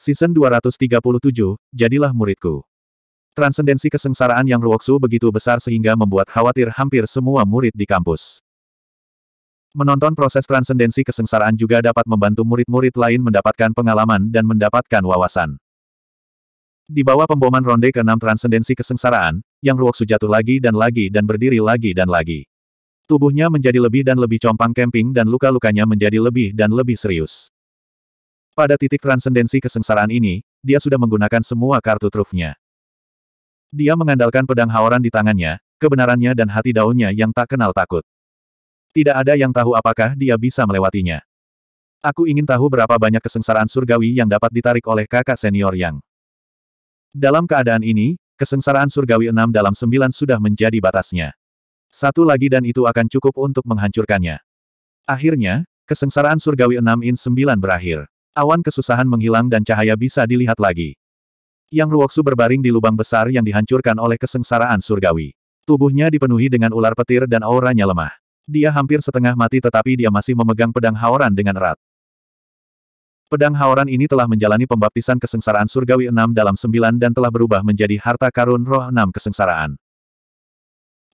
Season 237, Jadilah Muridku. Transendensi kesengsaraan yang Ruoksu begitu besar sehingga membuat khawatir hampir semua murid di kampus. Menonton proses transendensi kesengsaraan juga dapat membantu murid-murid lain mendapatkan pengalaman dan mendapatkan wawasan. Di bawah pemboman ronde ke-6 transendensi kesengsaraan, yang Ruoksu jatuh lagi dan lagi dan berdiri lagi dan lagi. Tubuhnya menjadi lebih dan lebih compang kemping dan luka-lukanya menjadi lebih dan lebih serius. Pada titik transendensi kesengsaraan ini, dia sudah menggunakan semua kartu trufnya. Dia mengandalkan pedang haoran di tangannya, kebenarannya dan hati daunnya yang tak kenal takut. Tidak ada yang tahu apakah dia bisa melewatinya. Aku ingin tahu berapa banyak kesengsaraan surgawi yang dapat ditarik oleh kakak senior yang. Dalam keadaan ini, kesengsaraan surgawi enam dalam sembilan sudah menjadi batasnya. Satu lagi dan itu akan cukup untuk menghancurkannya. Akhirnya, kesengsaraan surgawi enam in sembilan berakhir. Awan kesusahan menghilang dan cahaya bisa dilihat lagi. Yang Ruoksu berbaring di lubang besar yang dihancurkan oleh kesengsaraan surgawi. Tubuhnya dipenuhi dengan ular petir dan auranya lemah. Dia hampir setengah mati tetapi dia masih memegang pedang Haoran dengan erat. Pedang Haoran ini telah menjalani pembaptisan kesengsaraan surgawi enam dalam sembilan dan telah berubah menjadi harta karun roh enam kesengsaraan.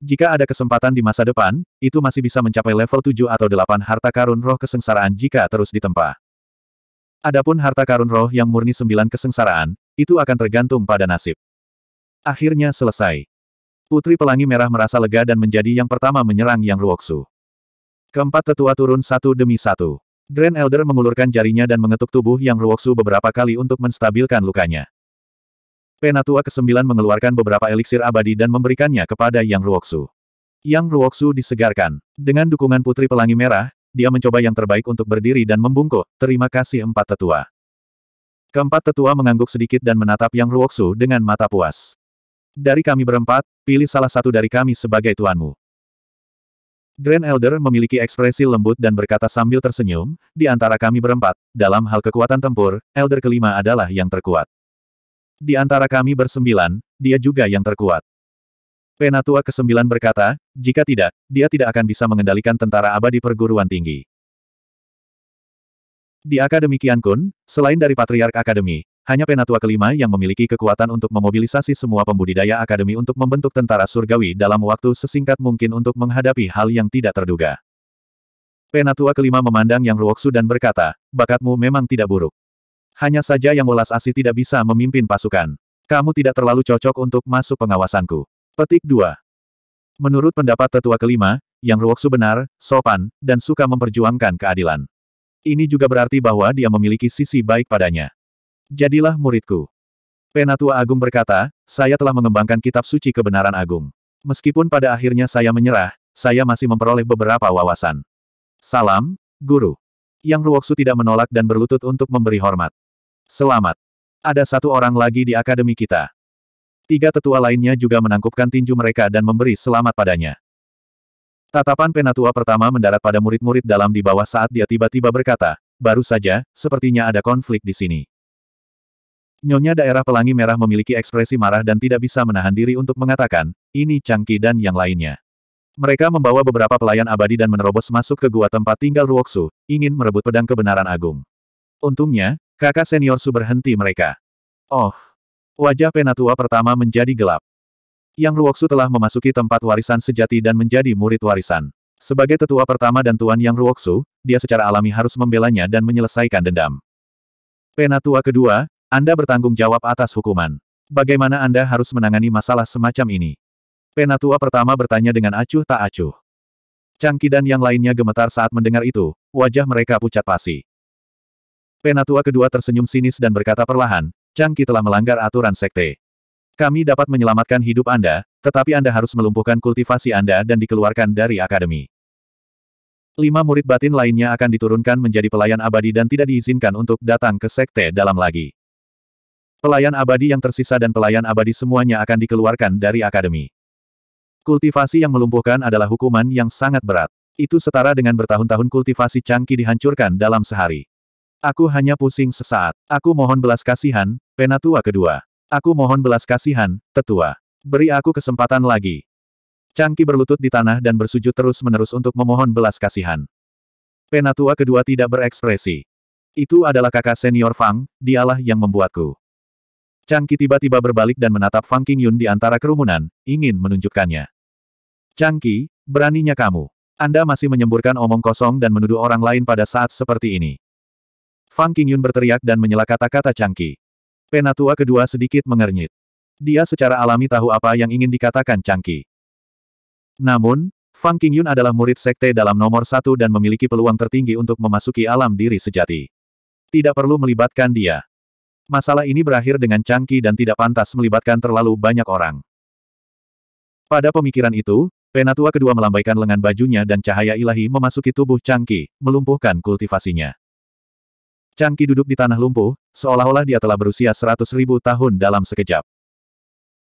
Jika ada kesempatan di masa depan, itu masih bisa mencapai level tujuh atau delapan harta karun roh kesengsaraan jika terus ditempa. Adapun harta karun roh yang murni sembilan kesengsaraan, itu akan tergantung pada nasib. Akhirnya selesai. Putri Pelangi Merah merasa lega dan menjadi yang pertama menyerang Yang Ruoksu. Keempat tetua turun satu demi satu. Grand Elder mengulurkan jarinya dan mengetuk tubuh Yang Ruoksu beberapa kali untuk menstabilkan lukanya. Penatua kesembilan mengeluarkan beberapa eliksir abadi dan memberikannya kepada Yang Ruoksu. Yang Ruoksu disegarkan. Dengan dukungan Putri Pelangi Merah, dia mencoba yang terbaik untuk berdiri dan membungkuk, terima kasih empat tetua. Keempat tetua mengangguk sedikit dan menatap Yang Ruoksu dengan mata puas. Dari kami berempat, pilih salah satu dari kami sebagai tuanmu. Grand Elder memiliki ekspresi lembut dan berkata sambil tersenyum, di antara kami berempat, dalam hal kekuatan tempur, Elder kelima adalah yang terkuat. Di antara kami bersembilan, dia juga yang terkuat. Penatua ke-9 berkata, jika tidak, dia tidak akan bisa mengendalikan tentara abadi perguruan tinggi. Di Akademi Kian Kun, selain dari Patriark Akademi, hanya Penatua kelima yang memiliki kekuatan untuk memobilisasi semua pembudidaya Akademi untuk membentuk tentara surgawi dalam waktu sesingkat mungkin untuk menghadapi hal yang tidak terduga. Penatua kelima memandang Yang Ruoksu dan berkata, bakatmu memang tidak buruk. Hanya saja Yang Welas Asih tidak bisa memimpin pasukan. Kamu tidak terlalu cocok untuk masuk pengawasanku. Petik 2. Menurut pendapat tetua kelima, yang Ruoksu benar, sopan, dan suka memperjuangkan keadilan. Ini juga berarti bahwa dia memiliki sisi baik padanya. Jadilah muridku. Penatua Agung berkata, saya telah mengembangkan kitab suci kebenaran Agung. Meskipun pada akhirnya saya menyerah, saya masih memperoleh beberapa wawasan. Salam, Guru. Yang Ruoksu tidak menolak dan berlutut untuk memberi hormat. Selamat. Ada satu orang lagi di akademi kita. Tiga tetua lainnya juga menangkupkan tinju mereka dan memberi selamat padanya. Tatapan penatua pertama mendarat pada murid-murid dalam di bawah saat dia tiba-tiba berkata, baru saja, sepertinya ada konflik di sini. Nyonya daerah pelangi merah memiliki ekspresi marah dan tidak bisa menahan diri untuk mengatakan, ini Changki dan yang lainnya. Mereka membawa beberapa pelayan abadi dan menerobos masuk ke gua tempat tinggal Ruoksu, ingin merebut pedang kebenaran agung. Untungnya, kakak senior Su berhenti mereka. Oh, Wajah penatua pertama menjadi gelap. Yang Ruoksu telah memasuki tempat warisan sejati dan menjadi murid warisan. Sebagai tetua pertama dan tuan Yang Ruoksu, dia secara alami harus membelanya dan menyelesaikan dendam. Penatua kedua, Anda bertanggung jawab atas hukuman. Bagaimana Anda harus menangani masalah semacam ini? Penatua pertama bertanya dengan acuh tak acuh. Cangki dan yang lainnya gemetar saat mendengar itu, wajah mereka pucat pasi. Penatua kedua tersenyum sinis dan berkata perlahan, Changki telah melanggar aturan sekte. Kami dapat menyelamatkan hidup Anda, tetapi Anda harus melumpuhkan kultivasi Anda dan dikeluarkan dari akademi. Lima murid batin lainnya akan diturunkan menjadi pelayan abadi dan tidak diizinkan untuk datang ke sekte dalam lagi. Pelayan abadi yang tersisa dan pelayan abadi semuanya akan dikeluarkan dari akademi. Kultivasi yang melumpuhkan adalah hukuman yang sangat berat. Itu setara dengan bertahun-tahun kultivasi cangki dihancurkan dalam sehari. Aku hanya pusing sesaat. Aku mohon belas kasihan, penatua kedua. Aku mohon belas kasihan, tetua. Beri aku kesempatan lagi. Cangki berlutut di tanah dan bersujud terus-menerus untuk memohon belas kasihan. Penatua kedua tidak berekspresi. Itu adalah kakak senior Fang, dialah yang membuatku. Cangki tiba-tiba berbalik dan menatap Fang Qingyun di antara kerumunan, ingin menunjukkannya. Cangki, beraninya kamu. Anda masih menyemburkan omong kosong dan menuduh orang lain pada saat seperti ini. Fang Qingyun berteriak dan menyela kata-kata Changki. Penatua kedua sedikit mengernyit. Dia secara alami tahu apa yang ingin dikatakan Changki. Namun, Fang Qingyun adalah murid sekte dalam nomor satu dan memiliki peluang tertinggi untuk memasuki alam diri sejati. Tidak perlu melibatkan dia. Masalah ini berakhir dengan Changki dan tidak pantas melibatkan terlalu banyak orang. Pada pemikiran itu, penatua kedua melambaikan lengan bajunya dan cahaya ilahi memasuki tubuh Changki, melumpuhkan kultivasinya. Cangki duduk di tanah lumpuh, seolah-olah dia telah berusia seratus ribu tahun dalam sekejap.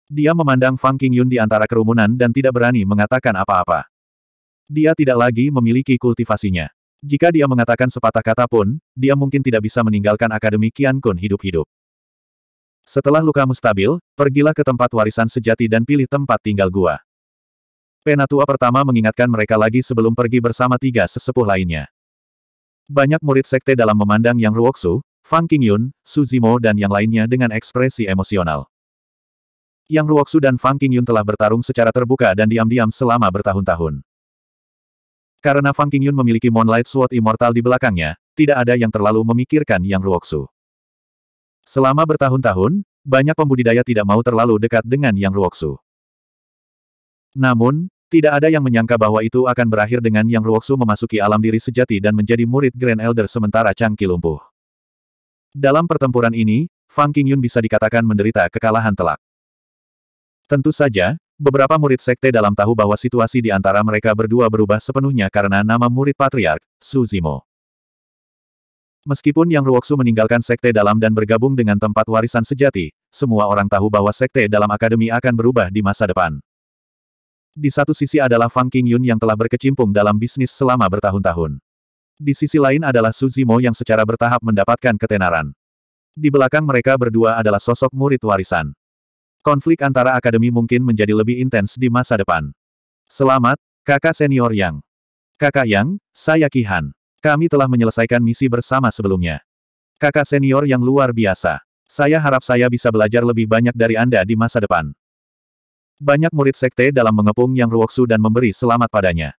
Dia memandang Fang Qingyun di antara kerumunan dan tidak berani mengatakan apa-apa. Dia tidak lagi memiliki kultivasinya. Jika dia mengatakan sepatah kata pun, dia mungkin tidak bisa meninggalkan Akademi Qian Kun hidup-hidup. Setelah lukamu stabil, pergilah ke tempat warisan sejati dan pilih tempat tinggal gua. Penatua pertama mengingatkan mereka lagi sebelum pergi bersama tiga sesepuh lainnya. Banyak murid sekte dalam memandang Yang Ruoksu, Fang Qingyun, Su Zimo dan yang lainnya dengan ekspresi emosional. Yang Ruoksu dan Fang Qingyun telah bertarung secara terbuka dan diam-diam selama bertahun-tahun. Karena Fang Qingyun memiliki Moonlight Sword Immortal di belakangnya, tidak ada yang terlalu memikirkan Yang Ruoksu. Selama bertahun-tahun, banyak pembudidaya tidak mau terlalu dekat dengan Yang Ruoksu. Namun, tidak ada yang menyangka bahwa itu akan berakhir dengan Yang Ruoksu memasuki alam diri sejati dan menjadi murid Grand Elder sementara Cangki lumpuh. Dalam pertempuran ini, Fang Qingyun bisa dikatakan menderita kekalahan telak. Tentu saja, beberapa murid sekte dalam tahu bahwa situasi di antara mereka berdua berubah sepenuhnya karena nama murid patriark, Su Zimo. Meskipun Yang Ruoksu meninggalkan sekte dalam dan bergabung dengan tempat warisan sejati, semua orang tahu bahwa sekte dalam akademi akan berubah di masa depan. Di satu sisi adalah Fang Qingyun yang telah berkecimpung dalam bisnis selama bertahun-tahun. Di sisi lain adalah Su Zimo yang secara bertahap mendapatkan ketenaran. Di belakang mereka berdua adalah sosok murid warisan. Konflik antara akademi mungkin menjadi lebih intens di masa depan. Selamat, kakak senior Yang. Kakak Yang, saya Kihan. Kami telah menyelesaikan misi bersama sebelumnya. Kakak senior yang luar biasa. Saya harap saya bisa belajar lebih banyak dari Anda di masa depan. Banyak murid sekte dalam mengepung Yang Ruoksu dan memberi selamat padanya.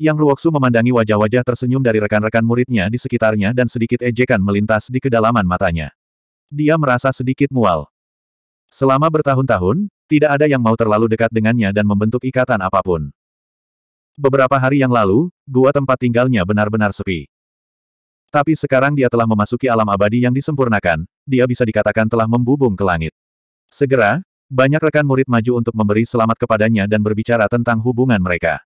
Yang Ruoksu memandangi wajah-wajah tersenyum dari rekan-rekan muridnya di sekitarnya dan sedikit ejekan melintas di kedalaman matanya. Dia merasa sedikit mual. Selama bertahun-tahun, tidak ada yang mau terlalu dekat dengannya dan membentuk ikatan apapun. Beberapa hari yang lalu, gua tempat tinggalnya benar-benar sepi. Tapi sekarang dia telah memasuki alam abadi yang disempurnakan, dia bisa dikatakan telah membubung ke langit. Segera, banyak rekan murid maju untuk memberi selamat kepadanya dan berbicara tentang hubungan mereka.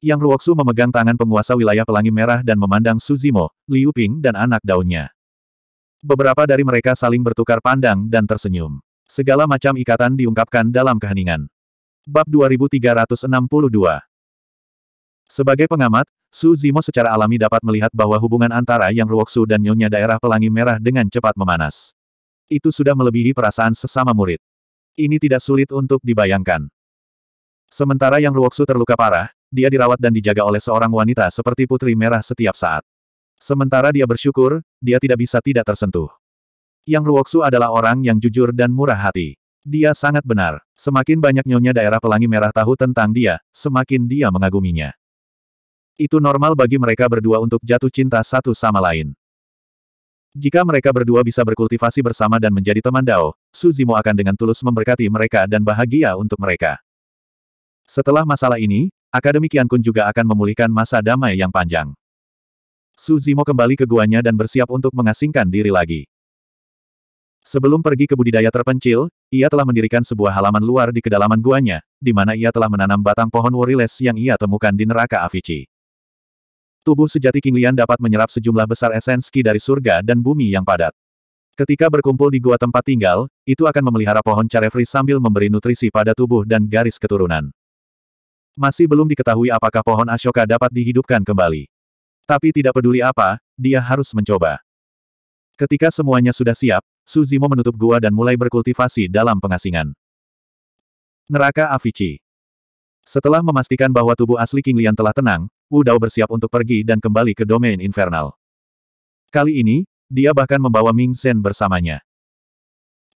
Yang Ruoksu memegang tangan penguasa wilayah pelangi merah dan memandang Suzimo, Liu Ping dan anak daunnya. Beberapa dari mereka saling bertukar pandang dan tersenyum. Segala macam ikatan diungkapkan dalam keheningan. Bab 2362 Sebagai pengamat, Su Zimo secara alami dapat melihat bahwa hubungan antara Yang Ruoksu dan Nyonya Daerah Pelangi Merah dengan cepat memanas. Itu sudah melebihi perasaan sesama murid. Ini tidak sulit untuk dibayangkan. Sementara yang Ruoksu terluka parah, dia dirawat dan dijaga oleh seorang wanita seperti putri merah setiap saat. Sementara dia bersyukur, dia tidak bisa tidak tersentuh. Yang Ruoksu adalah orang yang jujur dan murah hati. Dia sangat benar. Semakin banyak nyonya daerah pelangi merah tahu tentang dia, semakin dia mengaguminya. Itu normal bagi mereka berdua untuk jatuh cinta satu sama lain. Jika mereka berdua bisa berkultivasi bersama dan menjadi teman Dao, Su Zimo akan dengan tulus memberkati mereka dan bahagia untuk mereka. Setelah masalah ini, Akademi Kun juga akan memulihkan masa damai yang panjang. Su Zimo kembali ke guanya dan bersiap untuk mengasingkan diri lagi. Sebelum pergi ke budidaya terpencil, ia telah mendirikan sebuah halaman luar di kedalaman guanya, di mana ia telah menanam batang pohon woriles yang ia temukan di neraka Avici. Tubuh sejati King Lian dapat menyerap sejumlah besar esenski dari surga dan bumi yang padat. Ketika berkumpul di gua tempat tinggal, itu akan memelihara pohon carefree sambil memberi nutrisi pada tubuh dan garis keturunan. Masih belum diketahui apakah pohon Ashoka dapat dihidupkan kembali. Tapi tidak peduli apa, dia harus mencoba. Ketika semuanya sudah siap, Suzimo menutup gua dan mulai berkultivasi dalam pengasingan. Neraka Avici Setelah memastikan bahwa tubuh asli King Lian telah tenang, Dao bersiap untuk pergi dan kembali ke domain infernal. Kali ini, dia bahkan membawa Ming Zhen bersamanya.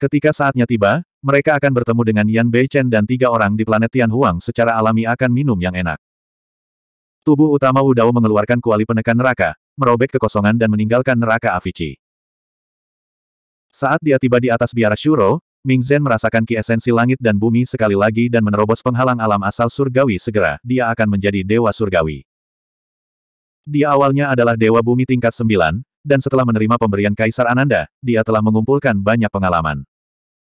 Ketika saatnya tiba, mereka akan bertemu dengan Yan Beichen dan tiga orang di planet Huang secara alami akan minum yang enak. Tubuh utama Dao mengeluarkan kuali penekan neraka, merobek kekosongan dan meninggalkan neraka Avicii. Saat dia tiba di atas biara Shuro, Ming Zhen merasakan ki esensi langit dan bumi sekali lagi dan menerobos penghalang alam asal surgawi segera, dia akan menjadi dewa surgawi. Dia awalnya adalah Dewa Bumi tingkat sembilan, dan setelah menerima pemberian Kaisar Ananda, dia telah mengumpulkan banyak pengalaman.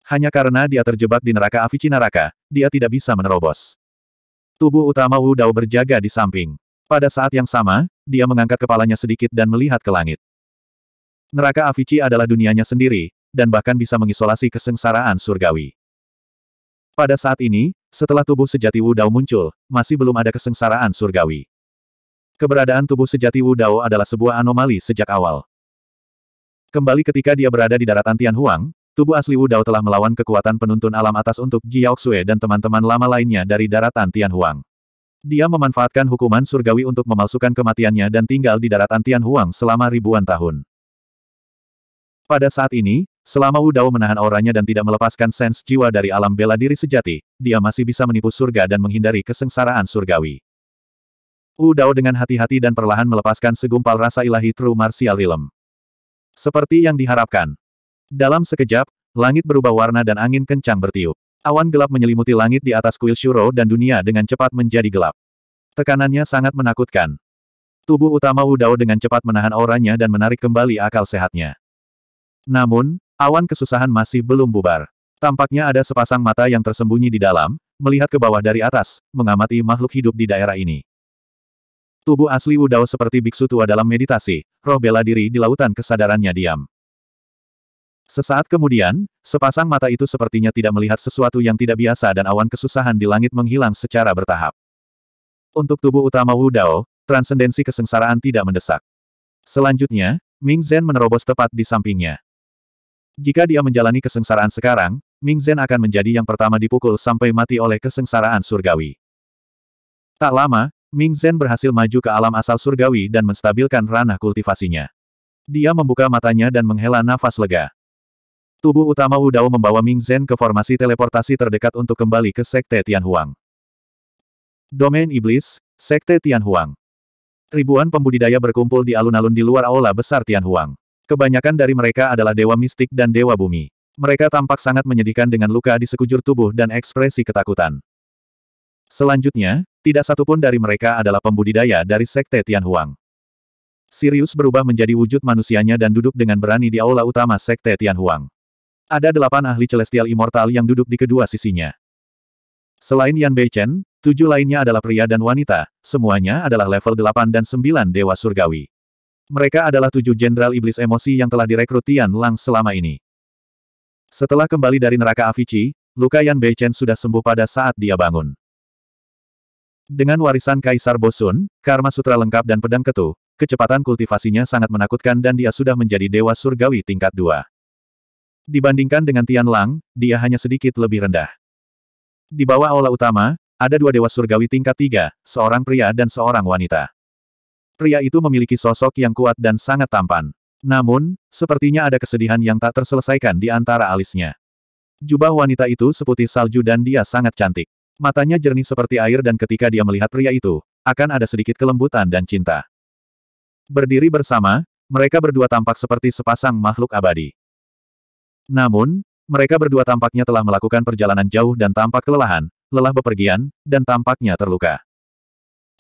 Hanya karena dia terjebak di neraka Avicii Neraka, dia tidak bisa menerobos. Tubuh utama Wu Dao berjaga di samping. Pada saat yang sama, dia mengangkat kepalanya sedikit dan melihat ke langit. Neraka Avicii adalah dunianya sendiri, dan bahkan bisa mengisolasi kesengsaraan surgawi. Pada saat ini, setelah tubuh sejati Wu Dao muncul, masih belum ada kesengsaraan surgawi. Keberadaan tubuh sejati Wu Dao adalah sebuah anomali sejak awal. Kembali ketika dia berada di daratan Tian Huang, tubuh asli Wu Dao telah melawan kekuatan penuntun alam atas untuk Jiao Xue dan teman-teman lama lainnya dari daratan Tian Huang. Dia memanfaatkan hukuman surgawi untuk memalsukan kematiannya dan tinggal di daratan Tian Huang selama ribuan tahun. Pada saat ini, selama Wu Dao menahan auranya dan tidak melepaskan sens jiwa dari alam bela diri sejati, dia masih bisa menipu surga dan menghindari kesengsaraan surgawi. U Dao dengan hati-hati dan perlahan melepaskan segumpal rasa ilahi True Martial Realm. Seperti yang diharapkan. Dalam sekejap, langit berubah warna dan angin kencang bertiup. Awan gelap menyelimuti langit di atas kuil Shuro dan dunia dengan cepat menjadi gelap. Tekanannya sangat menakutkan. Tubuh utama U Dao dengan cepat menahan auranya dan menarik kembali akal sehatnya. Namun, awan kesusahan masih belum bubar. Tampaknya ada sepasang mata yang tersembunyi di dalam, melihat ke bawah dari atas, mengamati makhluk hidup di daerah ini. Tubuh asli Wudao seperti biksu tua dalam meditasi, roh bela diri di lautan kesadarannya diam. Sesaat kemudian, sepasang mata itu sepertinya tidak melihat sesuatu yang tidak biasa dan awan kesusahan di langit menghilang secara bertahap. Untuk tubuh utama Wudao, transendensi kesengsaraan tidak mendesak. Selanjutnya, Ming Zhen menerobos tepat di sampingnya. Jika dia menjalani kesengsaraan sekarang, Ming Zhen akan menjadi yang pertama dipukul sampai mati oleh kesengsaraan surgawi. Tak lama, Ming Zhen berhasil maju ke alam asal surgawi dan menstabilkan ranah kultivasinya. Dia membuka matanya dan menghela nafas lega. Tubuh utama Wu Dao membawa Ming Zhen ke formasi teleportasi terdekat untuk kembali ke Sekte Tianhuang. Domain Iblis, Sekte Tianhuang. Ribuan pembudidaya berkumpul di alun-alun di luar aula besar Tianhuang. Kebanyakan dari mereka adalah dewa mistik dan dewa bumi. Mereka tampak sangat menyedihkan dengan luka di sekujur tubuh dan ekspresi ketakutan. Selanjutnya, tidak satupun dari mereka adalah pembudidaya dari Sekte Tianhuang. Sirius berubah menjadi wujud manusianya dan duduk dengan berani di aula utama Sekte Tianhuang. Ada delapan ahli Celestial Immortal yang duduk di kedua sisinya. Selain Yan Beichen, tujuh lainnya adalah pria dan wanita, semuanya adalah level delapan dan sembilan Dewa Surgawi. Mereka adalah tujuh jenderal iblis emosi yang telah direkrut Tian Lang selama ini. Setelah kembali dari neraka Avici, luka Yan Beichen sudah sembuh pada saat dia bangun. Dengan warisan Kaisar Bosun, Karma Sutra lengkap dan pedang ketu, kecepatan kultivasinya sangat menakutkan dan dia sudah menjadi dewa surgawi tingkat dua. Dibandingkan dengan Tian Lang, dia hanya sedikit lebih rendah. Di bawah aula utama, ada dua dewa surgawi tingkat tiga, seorang pria dan seorang wanita. Pria itu memiliki sosok yang kuat dan sangat tampan. Namun, sepertinya ada kesedihan yang tak terselesaikan di antara alisnya. Jubah wanita itu seputih salju dan dia sangat cantik. Matanya jernih seperti air dan ketika dia melihat pria itu, akan ada sedikit kelembutan dan cinta. Berdiri bersama, mereka berdua tampak seperti sepasang makhluk abadi. Namun, mereka berdua tampaknya telah melakukan perjalanan jauh dan tampak kelelahan, lelah bepergian, dan tampaknya terluka.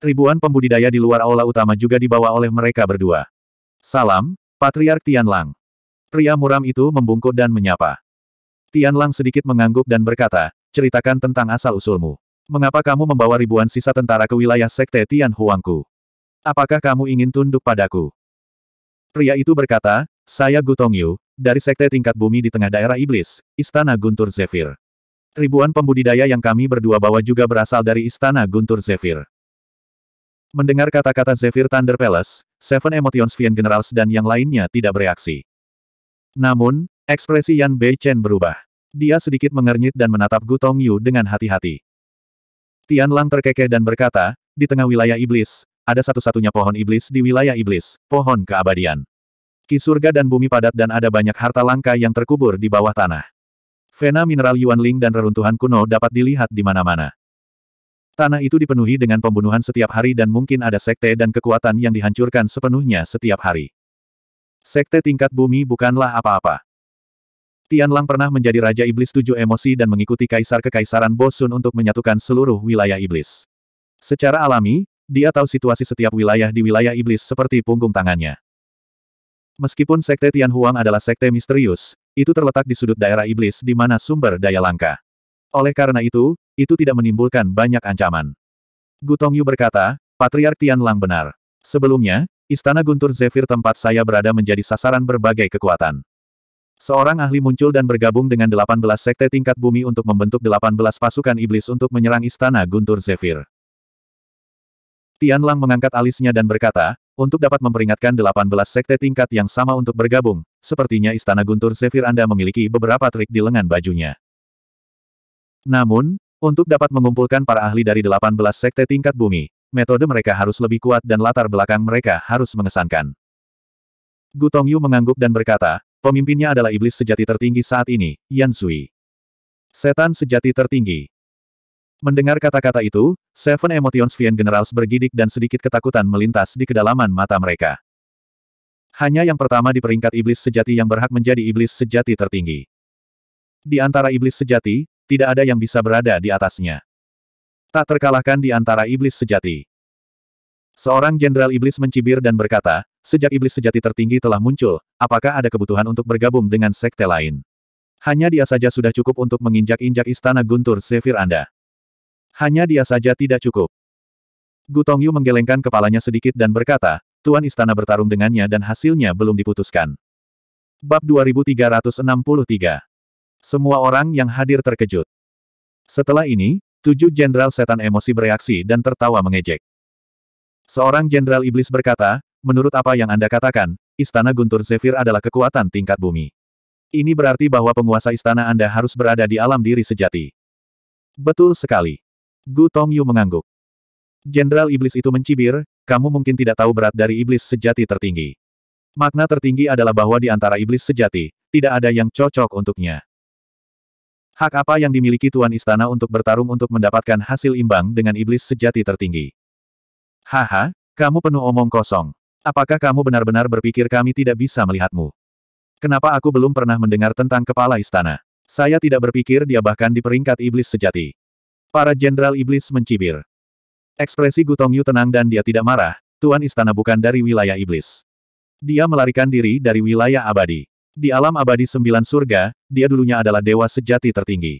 Ribuan pembudidaya di luar aula utama juga dibawa oleh mereka berdua. Salam, Patriark Tianlang. Pria muram itu membungkuk dan menyapa. Tianlang sedikit mengangguk dan berkata, ceritakan tentang asal-usulmu. Mengapa kamu membawa ribuan sisa tentara ke wilayah Sekte Tian Huangku? Apakah kamu ingin tunduk padaku? Pria itu berkata, saya Gutong Yu, dari Sekte Tingkat Bumi di tengah daerah Iblis, Istana Guntur Zephyr. Ribuan pembudidaya yang kami berdua bawa juga berasal dari Istana Guntur Zephyr. Mendengar kata-kata Zephyr Thunder Palace, Seven Emotions Vian Generals dan yang lainnya tidak bereaksi. Namun, ekspresi Yan Bei Chen berubah. Dia sedikit mengernyit dan menatap Gutong Yu dengan hati-hati. Tian Lang terkekeh dan berkata, di tengah wilayah iblis, ada satu-satunya pohon iblis di wilayah iblis, pohon keabadian. Ki surga dan bumi padat dan ada banyak harta langka yang terkubur di bawah tanah. Vena mineral Yuan Ling dan reruntuhan kuno dapat dilihat di mana-mana. Tanah itu dipenuhi dengan pembunuhan setiap hari dan mungkin ada sekte dan kekuatan yang dihancurkan sepenuhnya setiap hari. Sekte tingkat bumi bukanlah apa-apa. Tian Lang pernah menjadi Raja Iblis Tujuh Emosi dan mengikuti Kaisar Kekaisaran Bosun untuk menyatukan seluruh wilayah iblis. Secara alami, dia tahu situasi setiap wilayah di wilayah iblis seperti punggung tangannya. Meskipun Sekte Tian Huang adalah sekte misterius, itu terletak di sudut daerah iblis di mana sumber daya langka. Oleh karena itu, itu tidak menimbulkan banyak ancaman. Gutong Yu berkata, Patriark Tian Lang benar. Sebelumnya, Istana Guntur Zephyr tempat saya berada menjadi sasaran berbagai kekuatan. Seorang ahli muncul dan bergabung dengan 18 sekte tingkat bumi untuk membentuk 18 pasukan iblis untuk menyerang istana Guntur Zephyr. Tian Lang mengangkat alisnya dan berkata, untuk dapat memperingatkan 18 sekte tingkat yang sama untuk bergabung, sepertinya istana Guntur Zephyr Anda memiliki beberapa trik di lengan bajunya. Namun, untuk dapat mengumpulkan para ahli dari 18 sekte tingkat bumi, metode mereka harus lebih kuat dan latar belakang mereka harus mengesankan. Gutong Yu mengangguk dan berkata, Pemimpinnya adalah iblis sejati tertinggi saat ini, Yan Sui. Setan sejati tertinggi. Mendengar kata-kata itu, Seven Emotions Vian Generals bergidik dan sedikit ketakutan melintas di kedalaman mata mereka. Hanya yang pertama di peringkat iblis sejati yang berhak menjadi iblis sejati tertinggi. Di antara iblis sejati, tidak ada yang bisa berada di atasnya. Tak terkalahkan di antara iblis sejati. Seorang jenderal iblis mencibir dan berkata, Sejak iblis sejati tertinggi telah muncul, apakah ada kebutuhan untuk bergabung dengan sekte lain? Hanya dia saja sudah cukup untuk menginjak-injak istana guntur sefir Anda. Hanya dia saja tidak cukup. Gutong Yu menggelengkan kepalanya sedikit dan berkata, Tuan Istana bertarung dengannya dan hasilnya belum diputuskan. Bab 2363 Semua orang yang hadir terkejut. Setelah ini, tujuh jenderal setan emosi bereaksi dan tertawa mengejek. Seorang jenderal iblis berkata, Menurut apa yang Anda katakan, Istana Guntur Zephyr adalah kekuatan tingkat bumi. Ini berarti bahwa penguasa istana Anda harus berada di alam diri sejati. Betul sekali. Gu Yu mengangguk. Jenderal Iblis itu mencibir, kamu mungkin tidak tahu berat dari iblis sejati tertinggi. Makna tertinggi adalah bahwa di antara iblis sejati, tidak ada yang cocok untuknya. Hak apa yang dimiliki Tuan Istana untuk bertarung untuk mendapatkan hasil imbang dengan iblis sejati tertinggi? Haha, kamu penuh omong kosong. Apakah kamu benar-benar berpikir kami tidak bisa melihatmu? Kenapa aku belum pernah mendengar tentang kepala istana? Saya tidak berpikir dia bahkan di peringkat iblis sejati. Para jenderal iblis mencibir. Ekspresi Gutong Yu tenang dan dia tidak marah, tuan istana bukan dari wilayah iblis. Dia melarikan diri dari wilayah abadi. Di alam abadi sembilan surga, dia dulunya adalah dewa sejati tertinggi.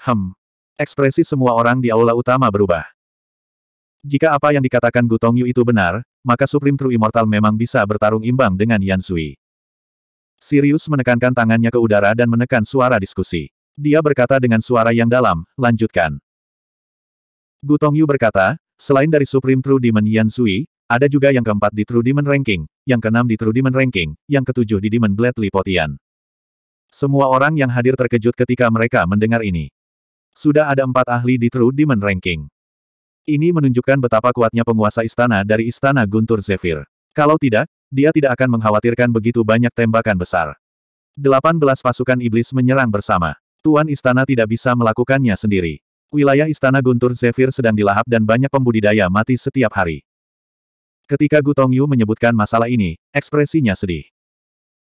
Hem. Ekspresi semua orang di aula utama berubah. Jika apa yang dikatakan Gutong Yu itu benar, maka Supreme True Immortal memang bisa bertarung imbang dengan Yan Sui. Sirius menekankan tangannya ke udara dan menekan suara diskusi. Dia berkata dengan suara yang dalam, lanjutkan. Gu Tongyu berkata, selain dari Supreme True Demon Yan Sui, ada juga yang keempat di True Demon Ranking, yang keenam di True Demon Ranking, yang ketujuh di Demon Blade Lipotian. Semua orang yang hadir terkejut ketika mereka mendengar ini. Sudah ada empat ahli di True Demon Ranking. Ini menunjukkan betapa kuatnya penguasa istana dari istana Guntur Zephyr. Kalau tidak, dia tidak akan mengkhawatirkan begitu banyak tembakan besar. 18 pasukan iblis menyerang bersama. Tuan istana tidak bisa melakukannya sendiri. Wilayah istana Guntur Zephyr sedang dilahap dan banyak pembudidaya mati setiap hari. Ketika Gutong Yu menyebutkan masalah ini, ekspresinya sedih.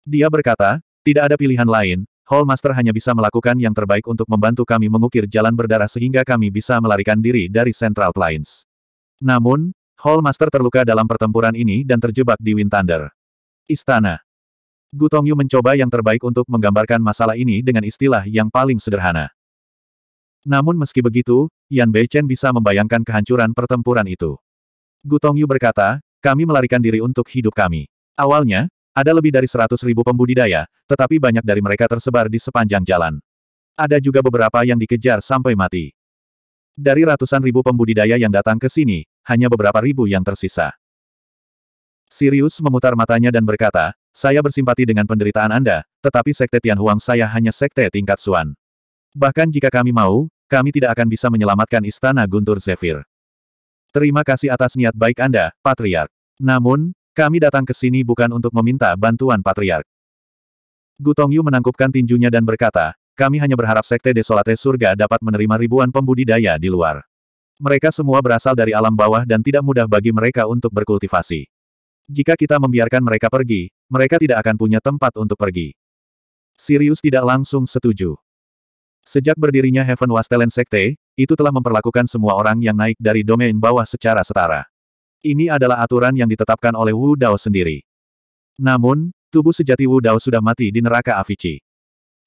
Dia berkata, tidak ada pilihan lain, Hallmaster hanya bisa melakukan yang terbaik untuk membantu kami mengukir jalan berdarah sehingga kami bisa melarikan diri dari Central Plains. Namun, Hallmaster terluka dalam pertempuran ini dan terjebak di Wind Thunder. Istana. Gutongyu mencoba yang terbaik untuk menggambarkan masalah ini dengan istilah yang paling sederhana. Namun meski begitu, Yan Beichen bisa membayangkan kehancuran pertempuran itu. Gutongyu berkata, kami melarikan diri untuk hidup kami. Awalnya, ada lebih dari seratus ribu pembudidaya, tetapi banyak dari mereka tersebar di sepanjang jalan. Ada juga beberapa yang dikejar sampai mati. Dari ratusan ribu pembudidaya yang datang ke sini, hanya beberapa ribu yang tersisa. Sirius memutar matanya dan berkata, saya bersimpati dengan penderitaan Anda, tetapi sekte Tianhuang saya hanya sekte tingkat Suan. Bahkan jika kami mau, kami tidak akan bisa menyelamatkan istana Guntur Zephyr. Terima kasih atas niat baik Anda, Patriark. Namun, kami datang ke sini bukan untuk meminta bantuan patriark. Gutongyu menangkupkan tinjunya dan berkata, kami hanya berharap Sekte Desolate Surga dapat menerima ribuan pembudidaya di luar. Mereka semua berasal dari alam bawah dan tidak mudah bagi mereka untuk berkultivasi. Jika kita membiarkan mereka pergi, mereka tidak akan punya tempat untuk pergi. Sirius tidak langsung setuju. Sejak berdirinya Heaven Was Sekte, itu telah memperlakukan semua orang yang naik dari domain bawah secara setara. Ini adalah aturan yang ditetapkan oleh Wu Dao sendiri. Namun, tubuh sejati Wu Dao sudah mati di neraka Avici.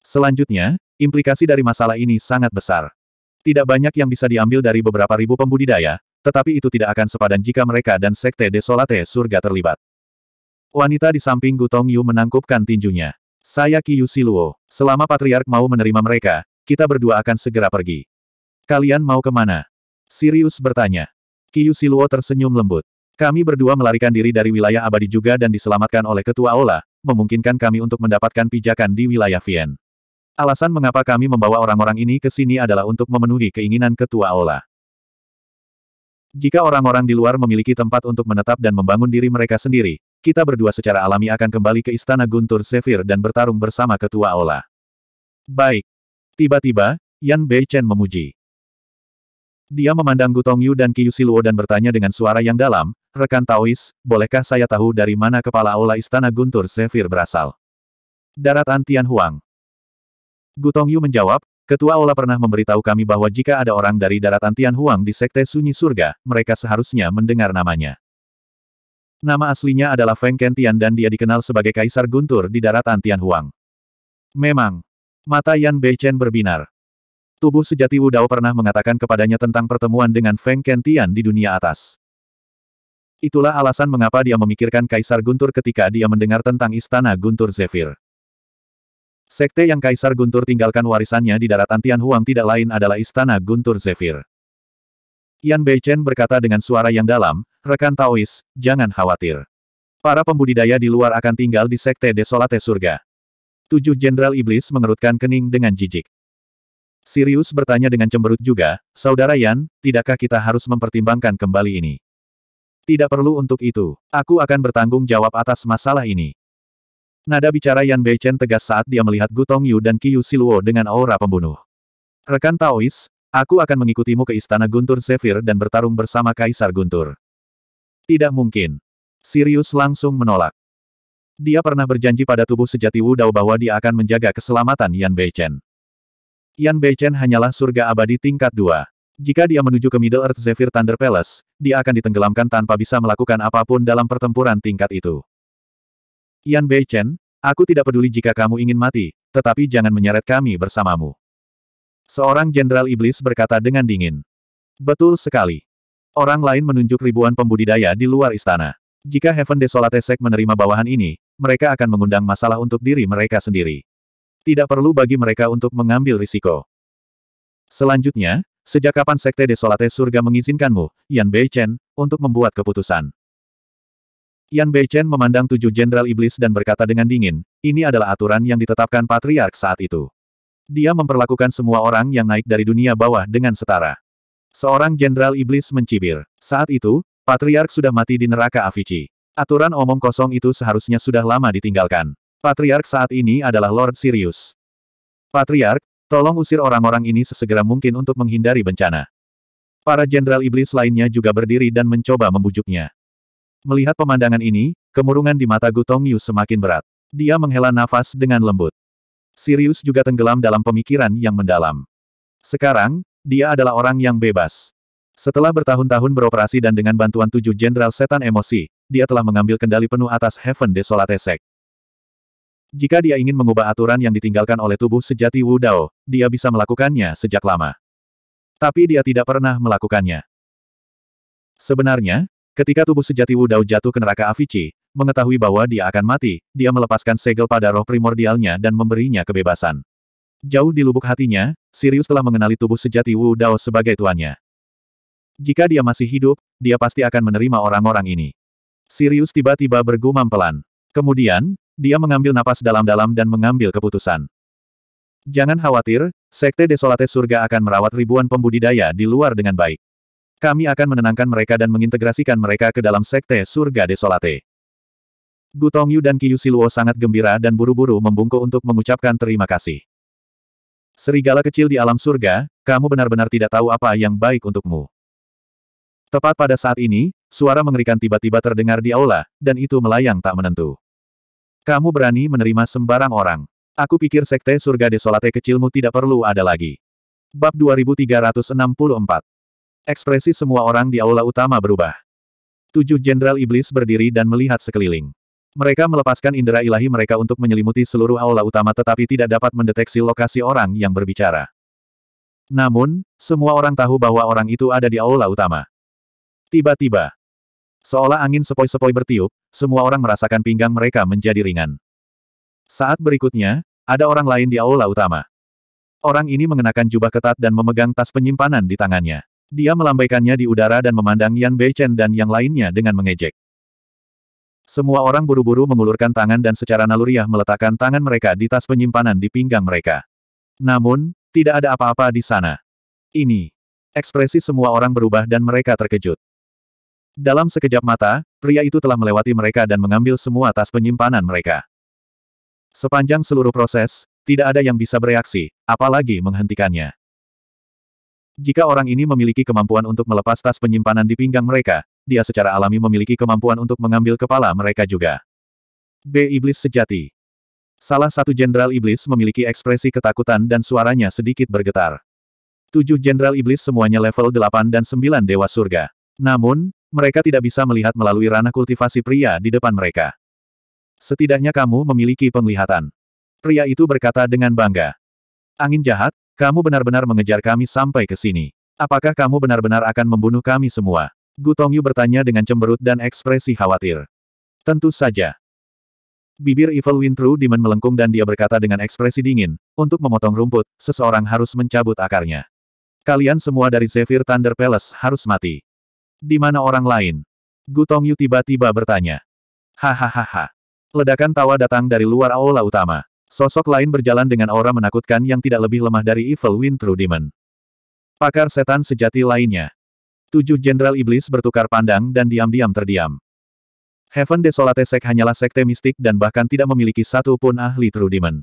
Selanjutnya, implikasi dari masalah ini sangat besar. Tidak banyak yang bisa diambil dari beberapa ribu pembudidaya, tetapi itu tidak akan sepadan jika mereka dan Sekte Desolate Surga terlibat. Wanita di samping Gutong Yu menangkupkan tinjunya. Saya Kiyu Siluo. Selama Patriark mau menerima mereka, kita berdua akan segera pergi. Kalian mau kemana? Sirius bertanya. Kiyu Siluo tersenyum lembut. Kami berdua melarikan diri dari wilayah abadi juga dan diselamatkan oleh Ketua Ola, memungkinkan kami untuk mendapatkan pijakan di wilayah Vien. Alasan mengapa kami membawa orang-orang ini ke sini adalah untuk memenuhi keinginan Ketua Ola. Jika orang-orang di luar memiliki tempat untuk menetap dan membangun diri mereka sendiri, kita berdua secara alami akan kembali ke Istana Guntur Zephyr dan bertarung bersama Ketua Ola. Baik. Tiba-tiba, Yan Bei Chen memuji. Dia memandang Gutong Yu dan Kyusi Siluo dan bertanya dengan suara yang dalam, Rekan Taois, bolehkah saya tahu dari mana kepala aula istana Guntur Zephyr berasal? Darat Antian Huang. Gutong Yu menjawab, Ketua Aula pernah memberitahu kami bahwa jika ada orang dari darat Antian Huang di Sekte Sunyi Surga, mereka seharusnya mendengar namanya. Nama aslinya adalah Feng Kentian dan dia dikenal sebagai Kaisar Guntur di darat Antian Huang. Memang. Mata Yan Bei Chen berbinar. Tubuh sejati Wu Dao pernah mengatakan kepadanya tentang pertemuan dengan Feng Kentian di dunia atas. Itulah alasan mengapa dia memikirkan Kaisar Guntur ketika dia mendengar tentang Istana Guntur Zephyr. Sekte yang Kaisar Guntur tinggalkan warisannya di daratan Tianhuang tidak lain adalah Istana Guntur Zephyr. Yan Beichen berkata dengan suara yang dalam, rekan Taois, jangan khawatir. Para pembudidaya di luar akan tinggal di Sekte Desolate Surga. Tujuh Jenderal Iblis mengerutkan kening dengan jijik. Sirius bertanya dengan cemberut juga, Saudara Yan, tidakkah kita harus mempertimbangkan kembali ini? Tidak perlu untuk itu. Aku akan bertanggung jawab atas masalah ini. Nada bicara Yan Beichen tegas saat dia melihat Gutong Yu dan Qiyu Siluo dengan aura pembunuh. Rekan Taois, aku akan mengikutimu ke Istana Guntur Zephyr dan bertarung bersama Kaisar Guntur. Tidak mungkin. Sirius langsung menolak. Dia pernah berjanji pada tubuh sejati Wu Dao bahwa dia akan menjaga keselamatan Yan Beichen. Yan Beichen hanyalah surga abadi tingkat dua. Jika dia menuju ke Middle Earth Zephyr Thunder Palace, dia akan ditenggelamkan tanpa bisa melakukan apapun dalam pertempuran tingkat itu. Yan Beichen, aku tidak peduli jika kamu ingin mati, tetapi jangan menyeret kami bersamamu. Seorang jenderal iblis berkata dengan dingin. Betul sekali. Orang lain menunjuk ribuan pembudidaya di luar istana. Jika Heaven Desolate Sek menerima bawahan ini, mereka akan mengundang masalah untuk diri mereka sendiri tidak perlu bagi mereka untuk mengambil risiko. Selanjutnya, sejak kapan Sekte Desolate Surga mengizinkanmu, Yan Beichen, untuk membuat keputusan? Yan Beichen memandang tujuh jenderal iblis dan berkata dengan dingin, ini adalah aturan yang ditetapkan Patriark saat itu. Dia memperlakukan semua orang yang naik dari dunia bawah dengan setara. Seorang jenderal iblis mencibir. Saat itu, Patriark sudah mati di neraka Avicii. Aturan omong kosong itu seharusnya sudah lama ditinggalkan. Patriark saat ini adalah Lord Sirius. Patriark, tolong usir orang-orang ini sesegera mungkin untuk menghindari bencana. Para jenderal iblis lainnya juga berdiri dan mencoba membujuknya. Melihat pemandangan ini, kemurungan di mata Gutong Yu semakin berat. Dia menghela nafas dengan lembut. Sirius juga tenggelam dalam pemikiran yang mendalam. Sekarang, dia adalah orang yang bebas. Setelah bertahun-tahun beroperasi dan dengan bantuan tujuh jenderal setan emosi, dia telah mengambil kendali penuh atas Heaven Desolate Sect. Jika dia ingin mengubah aturan yang ditinggalkan oleh tubuh sejati Wu Dao, dia bisa melakukannya sejak lama. Tapi dia tidak pernah melakukannya. Sebenarnya, ketika tubuh sejati Wu Dao jatuh ke neraka Avicii, mengetahui bahwa dia akan mati, dia melepaskan segel pada roh primordialnya dan memberinya kebebasan. Jauh di lubuk hatinya, Sirius telah mengenali tubuh sejati Wu Dao sebagai tuannya. Jika dia masih hidup, dia pasti akan menerima orang-orang ini. Sirius tiba-tiba bergumam pelan. Kemudian, dia mengambil napas dalam-dalam dan mengambil keputusan. Jangan khawatir, Sekte Desolate Surga akan merawat ribuan pembudidaya di luar dengan baik. Kami akan menenangkan mereka dan mengintegrasikan mereka ke dalam Sekte Surga Desolate. Gutongyu dan Kiyusiluo sangat gembira dan buru-buru membungkuk untuk mengucapkan terima kasih. Serigala kecil di alam surga, kamu benar-benar tidak tahu apa yang baik untukmu. Tepat pada saat ini, suara mengerikan tiba-tiba terdengar di aula, dan itu melayang tak menentu. Kamu berani menerima sembarang orang. Aku pikir sekte surga desolate kecilmu tidak perlu ada lagi. Bab 2364 Ekspresi semua orang di aula utama berubah. Tujuh jenderal iblis berdiri dan melihat sekeliling. Mereka melepaskan indera ilahi mereka untuk menyelimuti seluruh aula utama tetapi tidak dapat mendeteksi lokasi orang yang berbicara. Namun, semua orang tahu bahwa orang itu ada di aula utama. Tiba-tiba, Seolah angin sepoi-sepoi bertiup, semua orang merasakan pinggang mereka menjadi ringan. Saat berikutnya, ada orang lain di aula utama. Orang ini mengenakan jubah ketat dan memegang tas penyimpanan di tangannya. Dia melambaikannya di udara dan memandang Yan Beichen dan yang lainnya dengan mengejek. Semua orang buru-buru mengulurkan tangan dan secara naluriah meletakkan tangan mereka di tas penyimpanan di pinggang mereka. Namun, tidak ada apa-apa di sana. Ini. Ekspresi semua orang berubah dan mereka terkejut. Dalam sekejap mata, pria itu telah melewati mereka dan mengambil semua tas penyimpanan mereka. Sepanjang seluruh proses, tidak ada yang bisa bereaksi, apalagi menghentikannya. Jika orang ini memiliki kemampuan untuk melepas tas penyimpanan di pinggang mereka, dia secara alami memiliki kemampuan untuk mengambil kepala mereka juga. B. Iblis Sejati Salah satu jenderal iblis memiliki ekspresi ketakutan dan suaranya sedikit bergetar. Tujuh jenderal iblis semuanya level 8 dan 9 dewa surga. Namun, mereka tidak bisa melihat melalui ranah kultivasi pria di depan mereka. Setidaknya kamu memiliki penglihatan. Pria itu berkata dengan bangga. Angin jahat, kamu benar-benar mengejar kami sampai ke sini. Apakah kamu benar-benar akan membunuh kami semua? Gu Tongyu bertanya dengan cemberut dan ekspresi khawatir. Tentu saja. Bibir Evil Wintru Demon melengkung dan dia berkata dengan ekspresi dingin, untuk memotong rumput, seseorang harus mencabut akarnya. Kalian semua dari Zephyr Thunder Palace harus mati. Di mana orang lain? Gutong Yu tiba-tiba bertanya. Hahaha. Ledakan tawa datang dari luar aula utama. Sosok lain berjalan dengan aura menakutkan yang tidak lebih lemah dari Evil Wind True Demon. Pakar setan sejati lainnya. Tujuh jenderal iblis bertukar pandang dan diam-diam terdiam. Heaven Desolate sek hanyalah sekte mistik dan bahkan tidak memiliki satu pun ahli True Demon.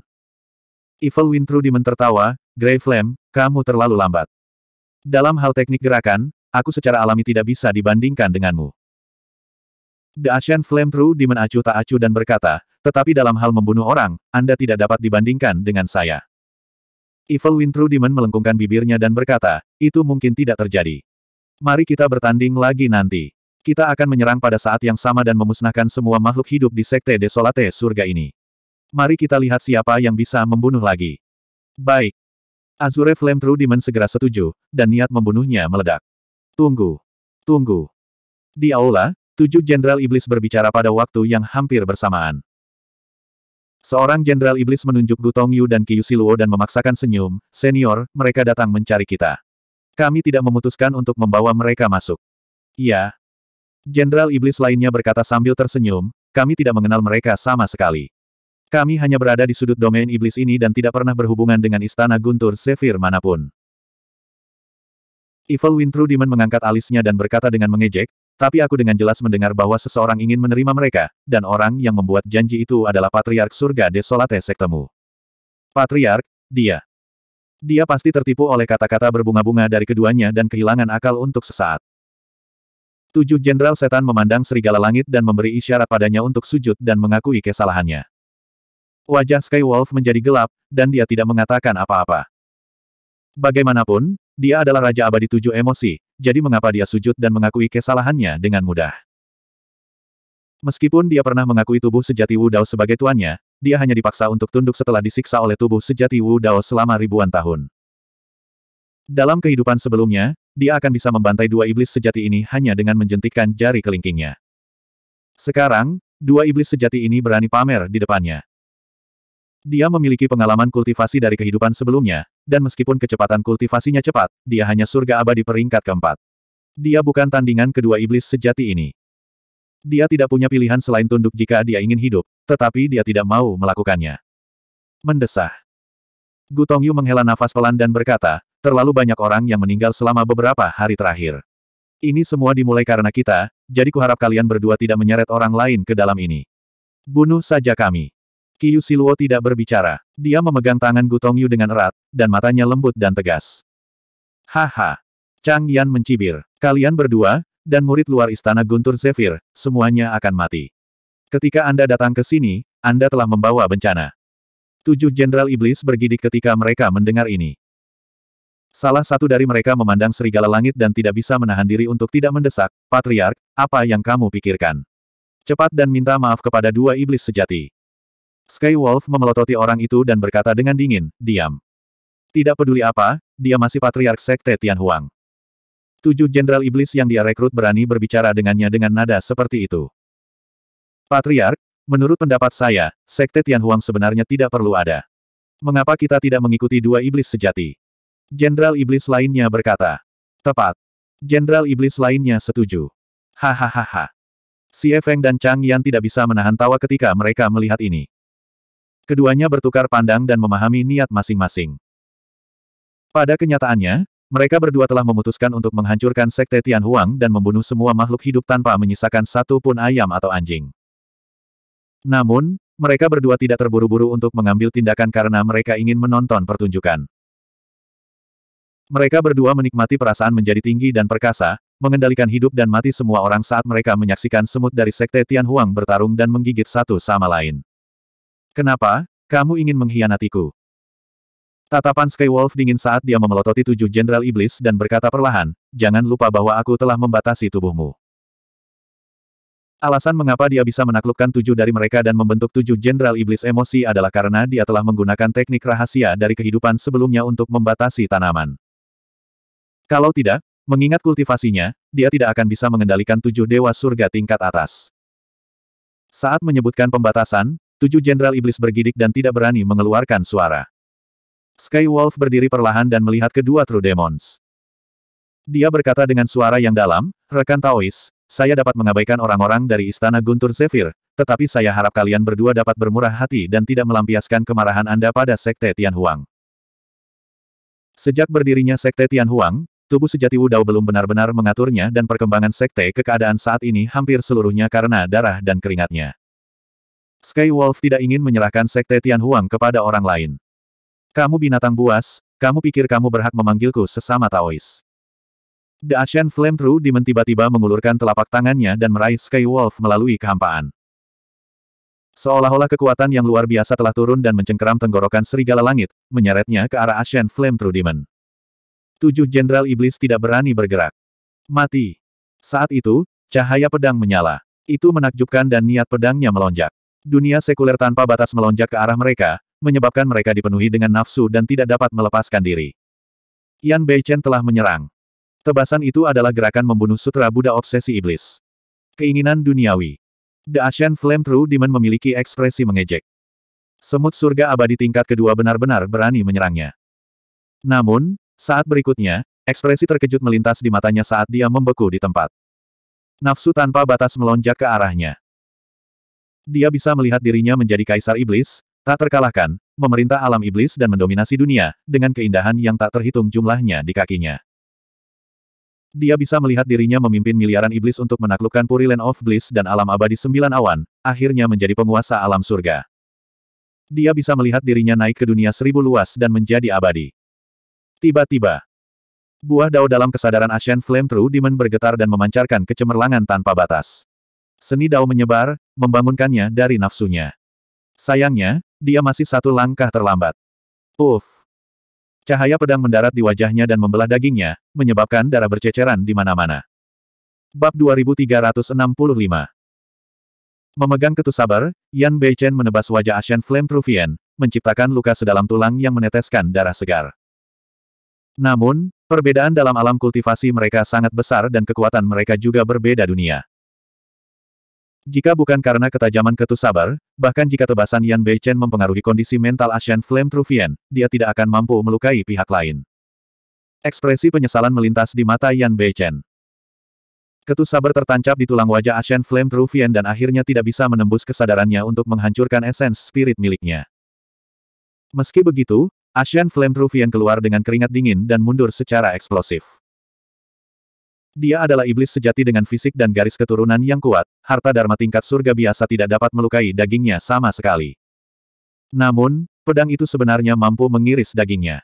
Evil Wind True Demon tertawa, Grey Flame, kamu terlalu lambat. Dalam hal teknik gerakan, aku secara alami tidak bisa dibandingkan denganmu. The Asian Flame True Demon acuh tak acuh dan berkata, tetapi dalam hal membunuh orang, Anda tidak dapat dibandingkan dengan saya. Evil Wind True Demon melengkungkan bibirnya dan berkata, itu mungkin tidak terjadi. Mari kita bertanding lagi nanti. Kita akan menyerang pada saat yang sama dan memusnahkan semua makhluk hidup di Sekte Desolate surga ini. Mari kita lihat siapa yang bisa membunuh lagi. Baik. Azure Flame True Demon segera setuju, dan niat membunuhnya meledak. Tunggu. Tunggu. Di aula, tujuh jenderal iblis berbicara pada waktu yang hampir bersamaan. Seorang jenderal iblis menunjuk Gutong Yu dan Kiyusiluo dan memaksakan senyum, senior, mereka datang mencari kita. Kami tidak memutuskan untuk membawa mereka masuk. Ya, Jenderal iblis lainnya berkata sambil tersenyum, kami tidak mengenal mereka sama sekali. Kami hanya berada di sudut domain iblis ini dan tidak pernah berhubungan dengan istana guntur Zephyr manapun. Evil Wind Demon mengangkat alisnya dan berkata dengan mengejek, tapi aku dengan jelas mendengar bahwa seseorang ingin menerima mereka, dan orang yang membuat janji itu adalah Patriark Surga Desolate Sektemu. Patriark, dia. Dia pasti tertipu oleh kata-kata berbunga-bunga dari keduanya dan kehilangan akal untuk sesaat. Tujuh Jenderal Setan memandang serigala langit dan memberi isyarat padanya untuk sujud dan mengakui kesalahannya. Wajah Skywolf menjadi gelap, dan dia tidak mengatakan apa-apa. Bagaimanapun, dia adalah Raja Abadi Tujuh Emosi, jadi mengapa dia sujud dan mengakui kesalahannya dengan mudah. Meskipun dia pernah mengakui tubuh sejati Wu Dao sebagai tuannya, dia hanya dipaksa untuk tunduk setelah disiksa oleh tubuh sejati Wu Dao selama ribuan tahun. Dalam kehidupan sebelumnya, dia akan bisa membantai dua iblis sejati ini hanya dengan menjentikkan jari kelingkingnya. Sekarang, dua iblis sejati ini berani pamer di depannya. Dia memiliki pengalaman kultivasi dari kehidupan sebelumnya, dan meskipun kecepatan kultivasinya cepat, dia hanya surga abadi peringkat keempat. Dia bukan tandingan kedua iblis sejati ini. Dia tidak punya pilihan selain tunduk jika dia ingin hidup, tetapi dia tidak mau melakukannya. Mendesah. Gutong Yu menghela nafas pelan dan berkata, terlalu banyak orang yang meninggal selama beberapa hari terakhir. Ini semua dimulai karena kita, jadi kuharap kalian berdua tidak menyeret orang lain ke dalam ini. Bunuh saja kami. Qiu Siluo tidak berbicara. Dia memegang tangan Gutong Yu dengan erat, dan matanya lembut dan tegas. Haha. Chang Yan mencibir. Kalian berdua, dan murid luar istana Guntur Zephyr, semuanya akan mati. Ketika Anda datang ke sini, Anda telah membawa bencana. Tujuh jenderal iblis bergidik ketika mereka mendengar ini. Salah satu dari mereka memandang serigala langit dan tidak bisa menahan diri untuk tidak mendesak, Patriark, apa yang kamu pikirkan? Cepat dan minta maaf kepada dua iblis sejati. Sky Wolf memelototi orang itu dan berkata dengan dingin, diam. Tidak peduli apa, dia masih patriark sekte Tianhuang. Tujuh jenderal iblis yang dia rekrut berani berbicara dengannya dengan nada seperti itu. Patriark, menurut pendapat saya, sekte Tianhuang sebenarnya tidak perlu ada. Mengapa kita tidak mengikuti dua iblis sejati? Jenderal iblis lainnya berkata. Tepat. Jenderal iblis lainnya setuju. Hahaha. Si Feng dan Chang Yan tidak bisa menahan tawa ketika mereka melihat ini. Keduanya bertukar pandang dan memahami niat masing-masing. Pada kenyataannya, mereka berdua telah memutuskan untuk menghancurkan Sekte Tianhuang dan membunuh semua makhluk hidup tanpa menyisakan satu pun ayam atau anjing. Namun, mereka berdua tidak terburu-buru untuk mengambil tindakan karena mereka ingin menonton pertunjukan. Mereka berdua menikmati perasaan menjadi tinggi dan perkasa, mengendalikan hidup dan mati semua orang saat mereka menyaksikan semut dari Sekte Tianhuang bertarung dan menggigit satu sama lain. Kenapa, kamu ingin mengkhianatiku? Tatapan Skywolf dingin saat dia memelototi tujuh jenderal iblis dan berkata perlahan, jangan lupa bahwa aku telah membatasi tubuhmu. Alasan mengapa dia bisa menaklukkan tujuh dari mereka dan membentuk tujuh jenderal iblis emosi adalah karena dia telah menggunakan teknik rahasia dari kehidupan sebelumnya untuk membatasi tanaman. Kalau tidak, mengingat kultivasinya, dia tidak akan bisa mengendalikan tujuh dewa surga tingkat atas. Saat menyebutkan pembatasan, tujuh jenderal iblis bergidik dan tidak berani mengeluarkan suara. Sky Wolf berdiri perlahan dan melihat kedua True Demons. Dia berkata dengan suara yang dalam, rekan Taois, saya dapat mengabaikan orang-orang dari Istana Guntur Zephyr, tetapi saya harap kalian berdua dapat bermurah hati dan tidak melampiaskan kemarahan Anda pada Sekte Tianhuang. Sejak berdirinya Sekte Tianhuang, tubuh sejati Wu Dao belum benar-benar mengaturnya dan perkembangan Sekte ke keadaan saat ini hampir seluruhnya karena darah dan keringatnya. Sky Wolf tidak ingin menyerahkan Sekte Tianhuang kepada orang lain. Kamu binatang buas, kamu pikir kamu berhak memanggilku sesama Taois. The Ashen Flame True Demon tiba-tiba mengulurkan telapak tangannya dan meraih Sky Wolf melalui kehampaan. Seolah-olah kekuatan yang luar biasa telah turun dan mencengkeram tenggorokan serigala langit, menyeretnya ke arah Ashen Flame True Demon. Tujuh jenderal iblis tidak berani bergerak. Mati. Saat itu, cahaya pedang menyala. Itu menakjubkan dan niat pedangnya melonjak. Dunia sekuler tanpa batas melonjak ke arah mereka, menyebabkan mereka dipenuhi dengan nafsu dan tidak dapat melepaskan diri. Yan Beichen telah menyerang. Tebasan itu adalah gerakan membunuh sutra Buddha obsesi iblis. Keinginan duniawi. The Asian Flame True Demon memiliki ekspresi mengejek. Semut surga abadi tingkat kedua benar-benar berani menyerangnya. Namun, saat berikutnya, ekspresi terkejut melintas di matanya saat dia membeku di tempat. Nafsu tanpa batas melonjak ke arahnya. Dia bisa melihat dirinya menjadi kaisar iblis, tak terkalahkan, memerintah alam iblis dan mendominasi dunia, dengan keindahan yang tak terhitung jumlahnya di kakinya. Dia bisa melihat dirinya memimpin miliaran iblis untuk menaklukkan Puriland of Bliss dan alam abadi sembilan awan, akhirnya menjadi penguasa alam surga. Dia bisa melihat dirinya naik ke dunia seribu luas dan menjadi abadi. Tiba-tiba, buah dao dalam kesadaran Ashen Flame True Demon bergetar dan memancarkan kecemerlangan tanpa batas. Seni Dao menyebar, membangunkannya dari nafsunya. Sayangnya, dia masih satu langkah terlambat. Uff! Cahaya pedang mendarat di wajahnya dan membelah dagingnya, menyebabkan darah berceceran di mana-mana. Bab 2365 Memegang sabar, Yan Beichen menebas wajah Ashen Flame Truvian, menciptakan luka sedalam tulang yang meneteskan darah segar. Namun, perbedaan dalam alam kultivasi mereka sangat besar dan kekuatan mereka juga berbeda dunia. Jika bukan karena ketajaman Ketu Sabar, bahkan jika tebasan Yan Beichen mempengaruhi kondisi mental Asian Flame Truvian, dia tidak akan mampu melukai pihak lain. Ekspresi penyesalan melintas di mata Yan Beichen. Ketu Sabar tertancap di tulang wajah Asian Flame Truvian dan akhirnya tidak bisa menembus kesadarannya untuk menghancurkan esens spirit miliknya. Meski begitu, Asian Flame Truvian keluar dengan keringat dingin dan mundur secara eksplosif. Dia adalah iblis sejati dengan fisik dan garis keturunan yang kuat, harta dharma tingkat surga biasa tidak dapat melukai dagingnya sama sekali. Namun, pedang itu sebenarnya mampu mengiris dagingnya.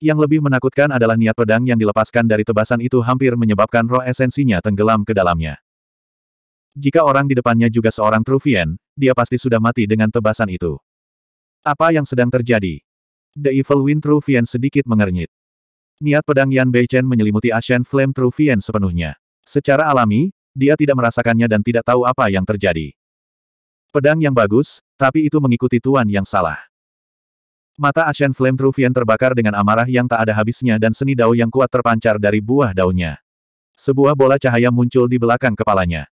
Yang lebih menakutkan adalah niat pedang yang dilepaskan dari tebasan itu hampir menyebabkan roh esensinya tenggelam ke dalamnya. Jika orang di depannya juga seorang Truvian, dia pasti sudah mati dengan tebasan itu. Apa yang sedang terjadi? The Evil Wind Truvian sedikit mengernyit. Niat pedang Yan Beichen menyelimuti Ashen Flame True Vien sepenuhnya. Secara alami, dia tidak merasakannya dan tidak tahu apa yang terjadi. Pedang yang bagus, tapi itu mengikuti tuan yang salah. Mata Ashen Flame True Vien terbakar dengan amarah yang tak ada habisnya dan seni dao yang kuat terpancar dari buah daunnya. Sebuah bola cahaya muncul di belakang kepalanya.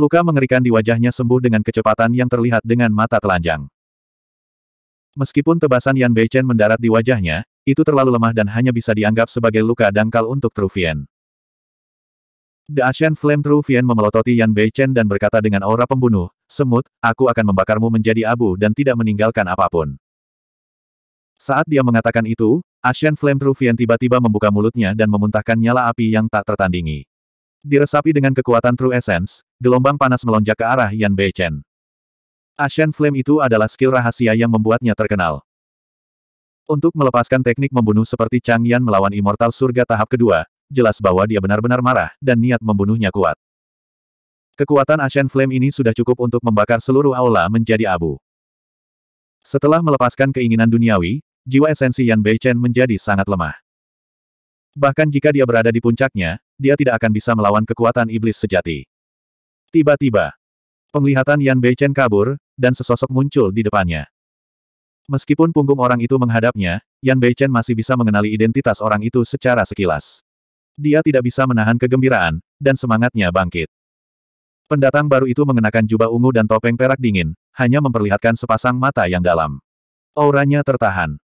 Luka mengerikan di wajahnya sembuh dengan kecepatan yang terlihat dengan mata telanjang. Meskipun tebasan Yan Beichen mendarat di wajahnya, itu terlalu lemah dan hanya bisa dianggap sebagai luka dangkal untuk Truvian. The Ashen Flame Truvian memelototi Yan Beichen dan berkata dengan aura pembunuh, Semut, aku akan membakarmu menjadi abu dan tidak meninggalkan apapun. Saat dia mengatakan itu, Ashen Flame Truvian tiba-tiba membuka mulutnya dan memuntahkan nyala api yang tak tertandingi. Diresapi dengan kekuatan True Essence, gelombang panas melonjak ke arah Yan Beichen. Ashen Flame itu adalah skill rahasia yang membuatnya terkenal. Untuk melepaskan teknik membunuh seperti Chang Yan melawan Immortal Surga tahap kedua, jelas bahwa dia benar-benar marah, dan niat membunuhnya kuat. Kekuatan Ashen Flame ini sudah cukup untuk membakar seluruh aula menjadi abu. Setelah melepaskan keinginan duniawi, jiwa esensi Yan Beichen menjadi sangat lemah. Bahkan jika dia berada di puncaknya, dia tidak akan bisa melawan kekuatan iblis sejati. Tiba-tiba, penglihatan Yan Beichen kabur, dan sesosok muncul di depannya. Meskipun punggung orang itu menghadapnya, Yan Beichen masih bisa mengenali identitas orang itu secara sekilas. Dia tidak bisa menahan kegembiraan, dan semangatnya bangkit. Pendatang baru itu mengenakan jubah ungu dan topeng perak dingin, hanya memperlihatkan sepasang mata yang dalam. Auranya tertahan.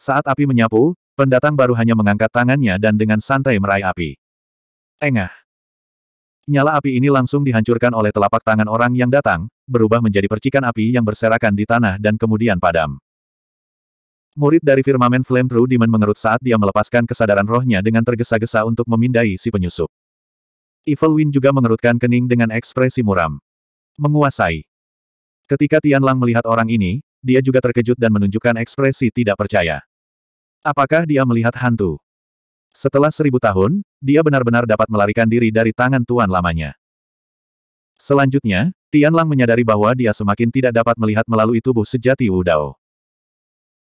Saat api menyapu, pendatang baru hanya mengangkat tangannya dan dengan santai meraih api. Engah. Nyala api ini langsung dihancurkan oleh telapak tangan orang yang datang, berubah menjadi percikan api yang berserakan di tanah dan kemudian padam. Murid dari firmamen Flame True Demon mengerut saat dia melepaskan kesadaran rohnya dengan tergesa-gesa untuk memindai si penyusup. Evil Win juga mengerutkan kening dengan ekspresi muram. Menguasai. Ketika Tian Lang melihat orang ini, dia juga terkejut dan menunjukkan ekspresi tidak percaya. Apakah dia melihat hantu? Setelah seribu tahun, dia benar-benar dapat melarikan diri dari tangan tuan lamanya. Selanjutnya, Tianlang menyadari bahwa dia semakin tidak dapat melihat melalui tubuh sejati Wu Dao.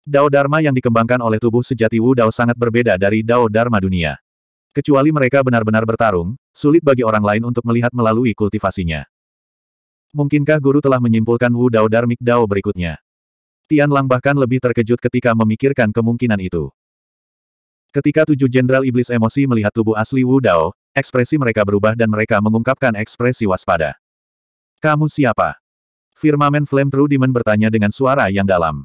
Dao Dharma yang dikembangkan oleh tubuh sejati Wu Dao sangat berbeda dari Dao Dharma dunia. Kecuali mereka benar-benar bertarung, sulit bagi orang lain untuk melihat melalui kultivasinya. Mungkinkah guru telah menyimpulkan Wu Dao Dharmik Dao berikutnya? Tian Lang bahkan lebih terkejut ketika memikirkan kemungkinan itu. Ketika tujuh jenderal iblis emosi melihat tubuh asli Wu Dao, ekspresi mereka berubah dan mereka mengungkapkan ekspresi waspada. Kamu siapa? Firmamen Flame True Demon bertanya dengan suara yang dalam.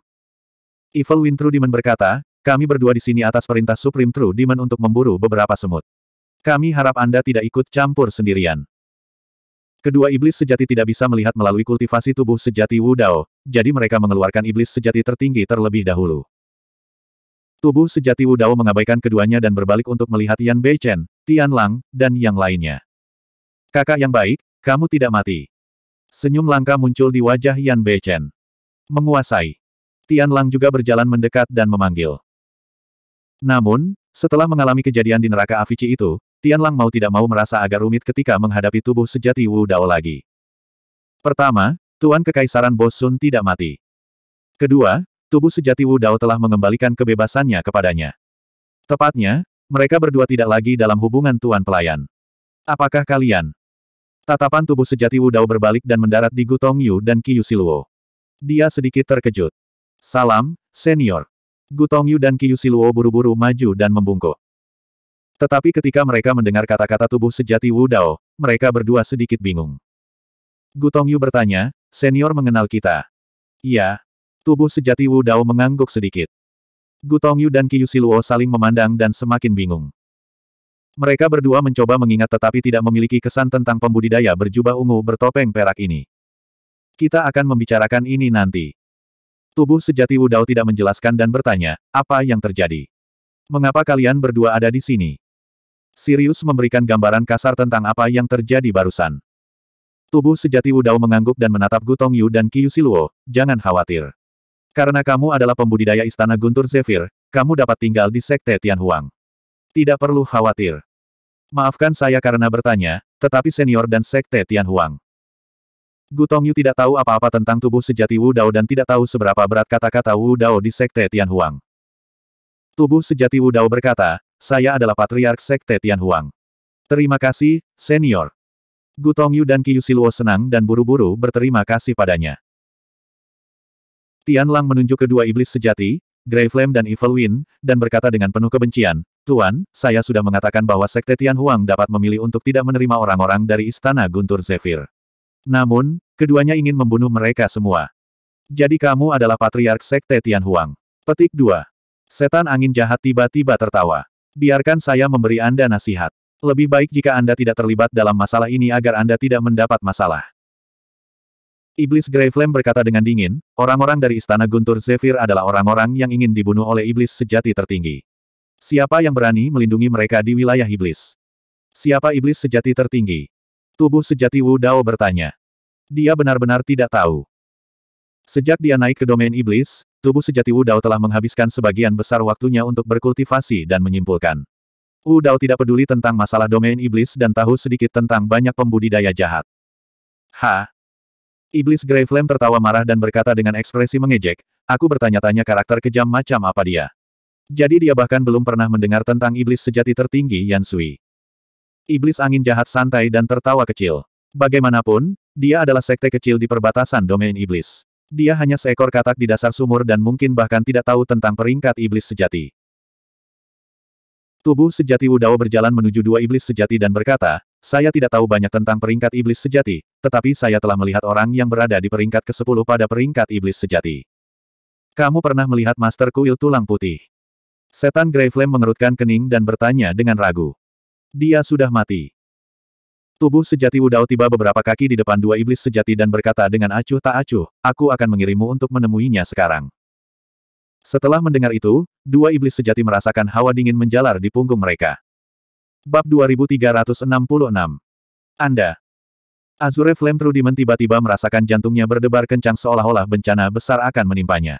Evil Wind True Demon berkata, kami berdua di sini atas perintah Supreme True Demon untuk memburu beberapa semut. Kami harap Anda tidak ikut campur sendirian. Kedua iblis sejati tidak bisa melihat melalui kultivasi tubuh sejati Wu Dao, jadi mereka mengeluarkan iblis sejati tertinggi terlebih dahulu. Tubuh sejati Wu Dao mengabaikan keduanya dan berbalik untuk melihat Yan Beichen, Tian Lang, dan yang lainnya. Kakak yang baik, kamu tidak mati. Senyum langka muncul di wajah Yan Bechen. Menguasai. Tian Lang juga berjalan mendekat dan memanggil. Namun, setelah mengalami kejadian di neraka Avici itu, Tian Lang mau tidak mau merasa agak rumit ketika menghadapi tubuh sejati Wu Dao lagi. Pertama, Tuan Kekaisaran Bosun tidak mati. Kedua, tubuh sejati Wu Dao telah mengembalikan kebebasannya kepadanya. Tepatnya, mereka berdua tidak lagi dalam hubungan Tuan Pelayan. Apakah kalian Tatapan tubuh sejati Wu Dao berbalik dan mendarat di Gutong Yu dan Siluo. Dia sedikit terkejut. Salam, senior. Gutong Yu dan Siluo buru-buru maju dan membungkuk. Tetapi ketika mereka mendengar kata-kata tubuh sejati Wu Dao, mereka berdua sedikit bingung. Gutong Yu bertanya, senior mengenal kita. Iya. Tubuh sejati Wu Dao mengangguk sedikit. Gutong Yu dan Siluo saling memandang dan semakin bingung. Mereka berdua mencoba mengingat tetapi tidak memiliki kesan tentang pembudidaya berjubah ungu bertopeng perak ini. Kita akan membicarakan ini nanti. Tubuh sejati Wudao tidak menjelaskan dan bertanya, apa yang terjadi? Mengapa kalian berdua ada di sini? Sirius memberikan gambaran kasar tentang apa yang terjadi barusan. Tubuh sejati Wudao mengangguk dan menatap Gutong Yu dan Qiu Siluo, jangan khawatir. Karena kamu adalah pembudidaya istana Guntur Zephyr, kamu dapat tinggal di Sekte Tianhuang. Tidak perlu khawatir. Maafkan saya karena bertanya, tetapi senior dan sekte Tian Huang. Gu Tongyu tidak tahu apa-apa tentang tubuh sejati Wu Dao dan tidak tahu seberapa berat kata-kata Wu Dao di sekte Tian Huang. Tubuh sejati Wu Dao berkata, saya adalah patriark sekte Tian Huang. Terima kasih, senior. Gu Tongyu dan Kiyusiluo senang dan buru-buru berterima kasih padanya. Tian Lang menunjuk kedua iblis sejati, Greyflame dan Evil Wind, dan berkata dengan penuh kebencian, Tuan, saya sudah mengatakan bahwa Sekte Tian Huang dapat memilih untuk tidak menerima orang-orang dari Istana Guntur Zephyr. Namun, keduanya ingin membunuh mereka semua. Jadi kamu adalah Patriark Sekte Tian Huang. Petik 2. Setan angin jahat tiba-tiba tertawa. Biarkan saya memberi Anda nasihat. Lebih baik jika Anda tidak terlibat dalam masalah ini agar Anda tidak mendapat masalah. Iblis Greyflame berkata dengan dingin, orang-orang dari Istana Guntur Zephyr adalah orang-orang yang ingin dibunuh oleh iblis sejati tertinggi. Siapa yang berani melindungi mereka di wilayah iblis? Siapa iblis sejati tertinggi? Tubuh sejati Wu Dao bertanya. Dia benar-benar tidak tahu. Sejak dia naik ke domain iblis, tubuh sejati Wu Dao telah menghabiskan sebagian besar waktunya untuk berkultivasi dan menyimpulkan. Wu Dao tidak peduli tentang masalah domain iblis dan tahu sedikit tentang banyak pembudidaya jahat. Ha, Iblis Greyflame tertawa marah dan berkata dengan ekspresi mengejek, aku bertanya-tanya karakter kejam macam apa dia. Jadi dia bahkan belum pernah mendengar tentang iblis sejati tertinggi Yan Sui. Iblis angin jahat santai dan tertawa kecil. Bagaimanapun, dia adalah sekte kecil di perbatasan domain iblis. Dia hanya seekor katak di dasar sumur dan mungkin bahkan tidak tahu tentang peringkat iblis sejati. Tubuh sejati Wudao berjalan menuju dua iblis sejati dan berkata, saya tidak tahu banyak tentang peringkat iblis sejati, tetapi saya telah melihat orang yang berada di peringkat ke-10 pada peringkat iblis sejati. Kamu pernah melihat Master Kuil Tulang Putih? Setan Grey mengerutkan kening dan bertanya dengan ragu. Dia sudah mati. Tubuh sejati Wudao tiba beberapa kaki di depan dua iblis sejati dan berkata dengan acuh tak acuh, aku akan mengirimmu untuk menemuinya sekarang. Setelah mendengar itu, dua iblis sejati merasakan hawa dingin menjalar di punggung mereka. Bab 2366 Anda Azure Flame Trudiman tiba-tiba merasakan jantungnya berdebar kencang seolah-olah bencana besar akan menimpanya.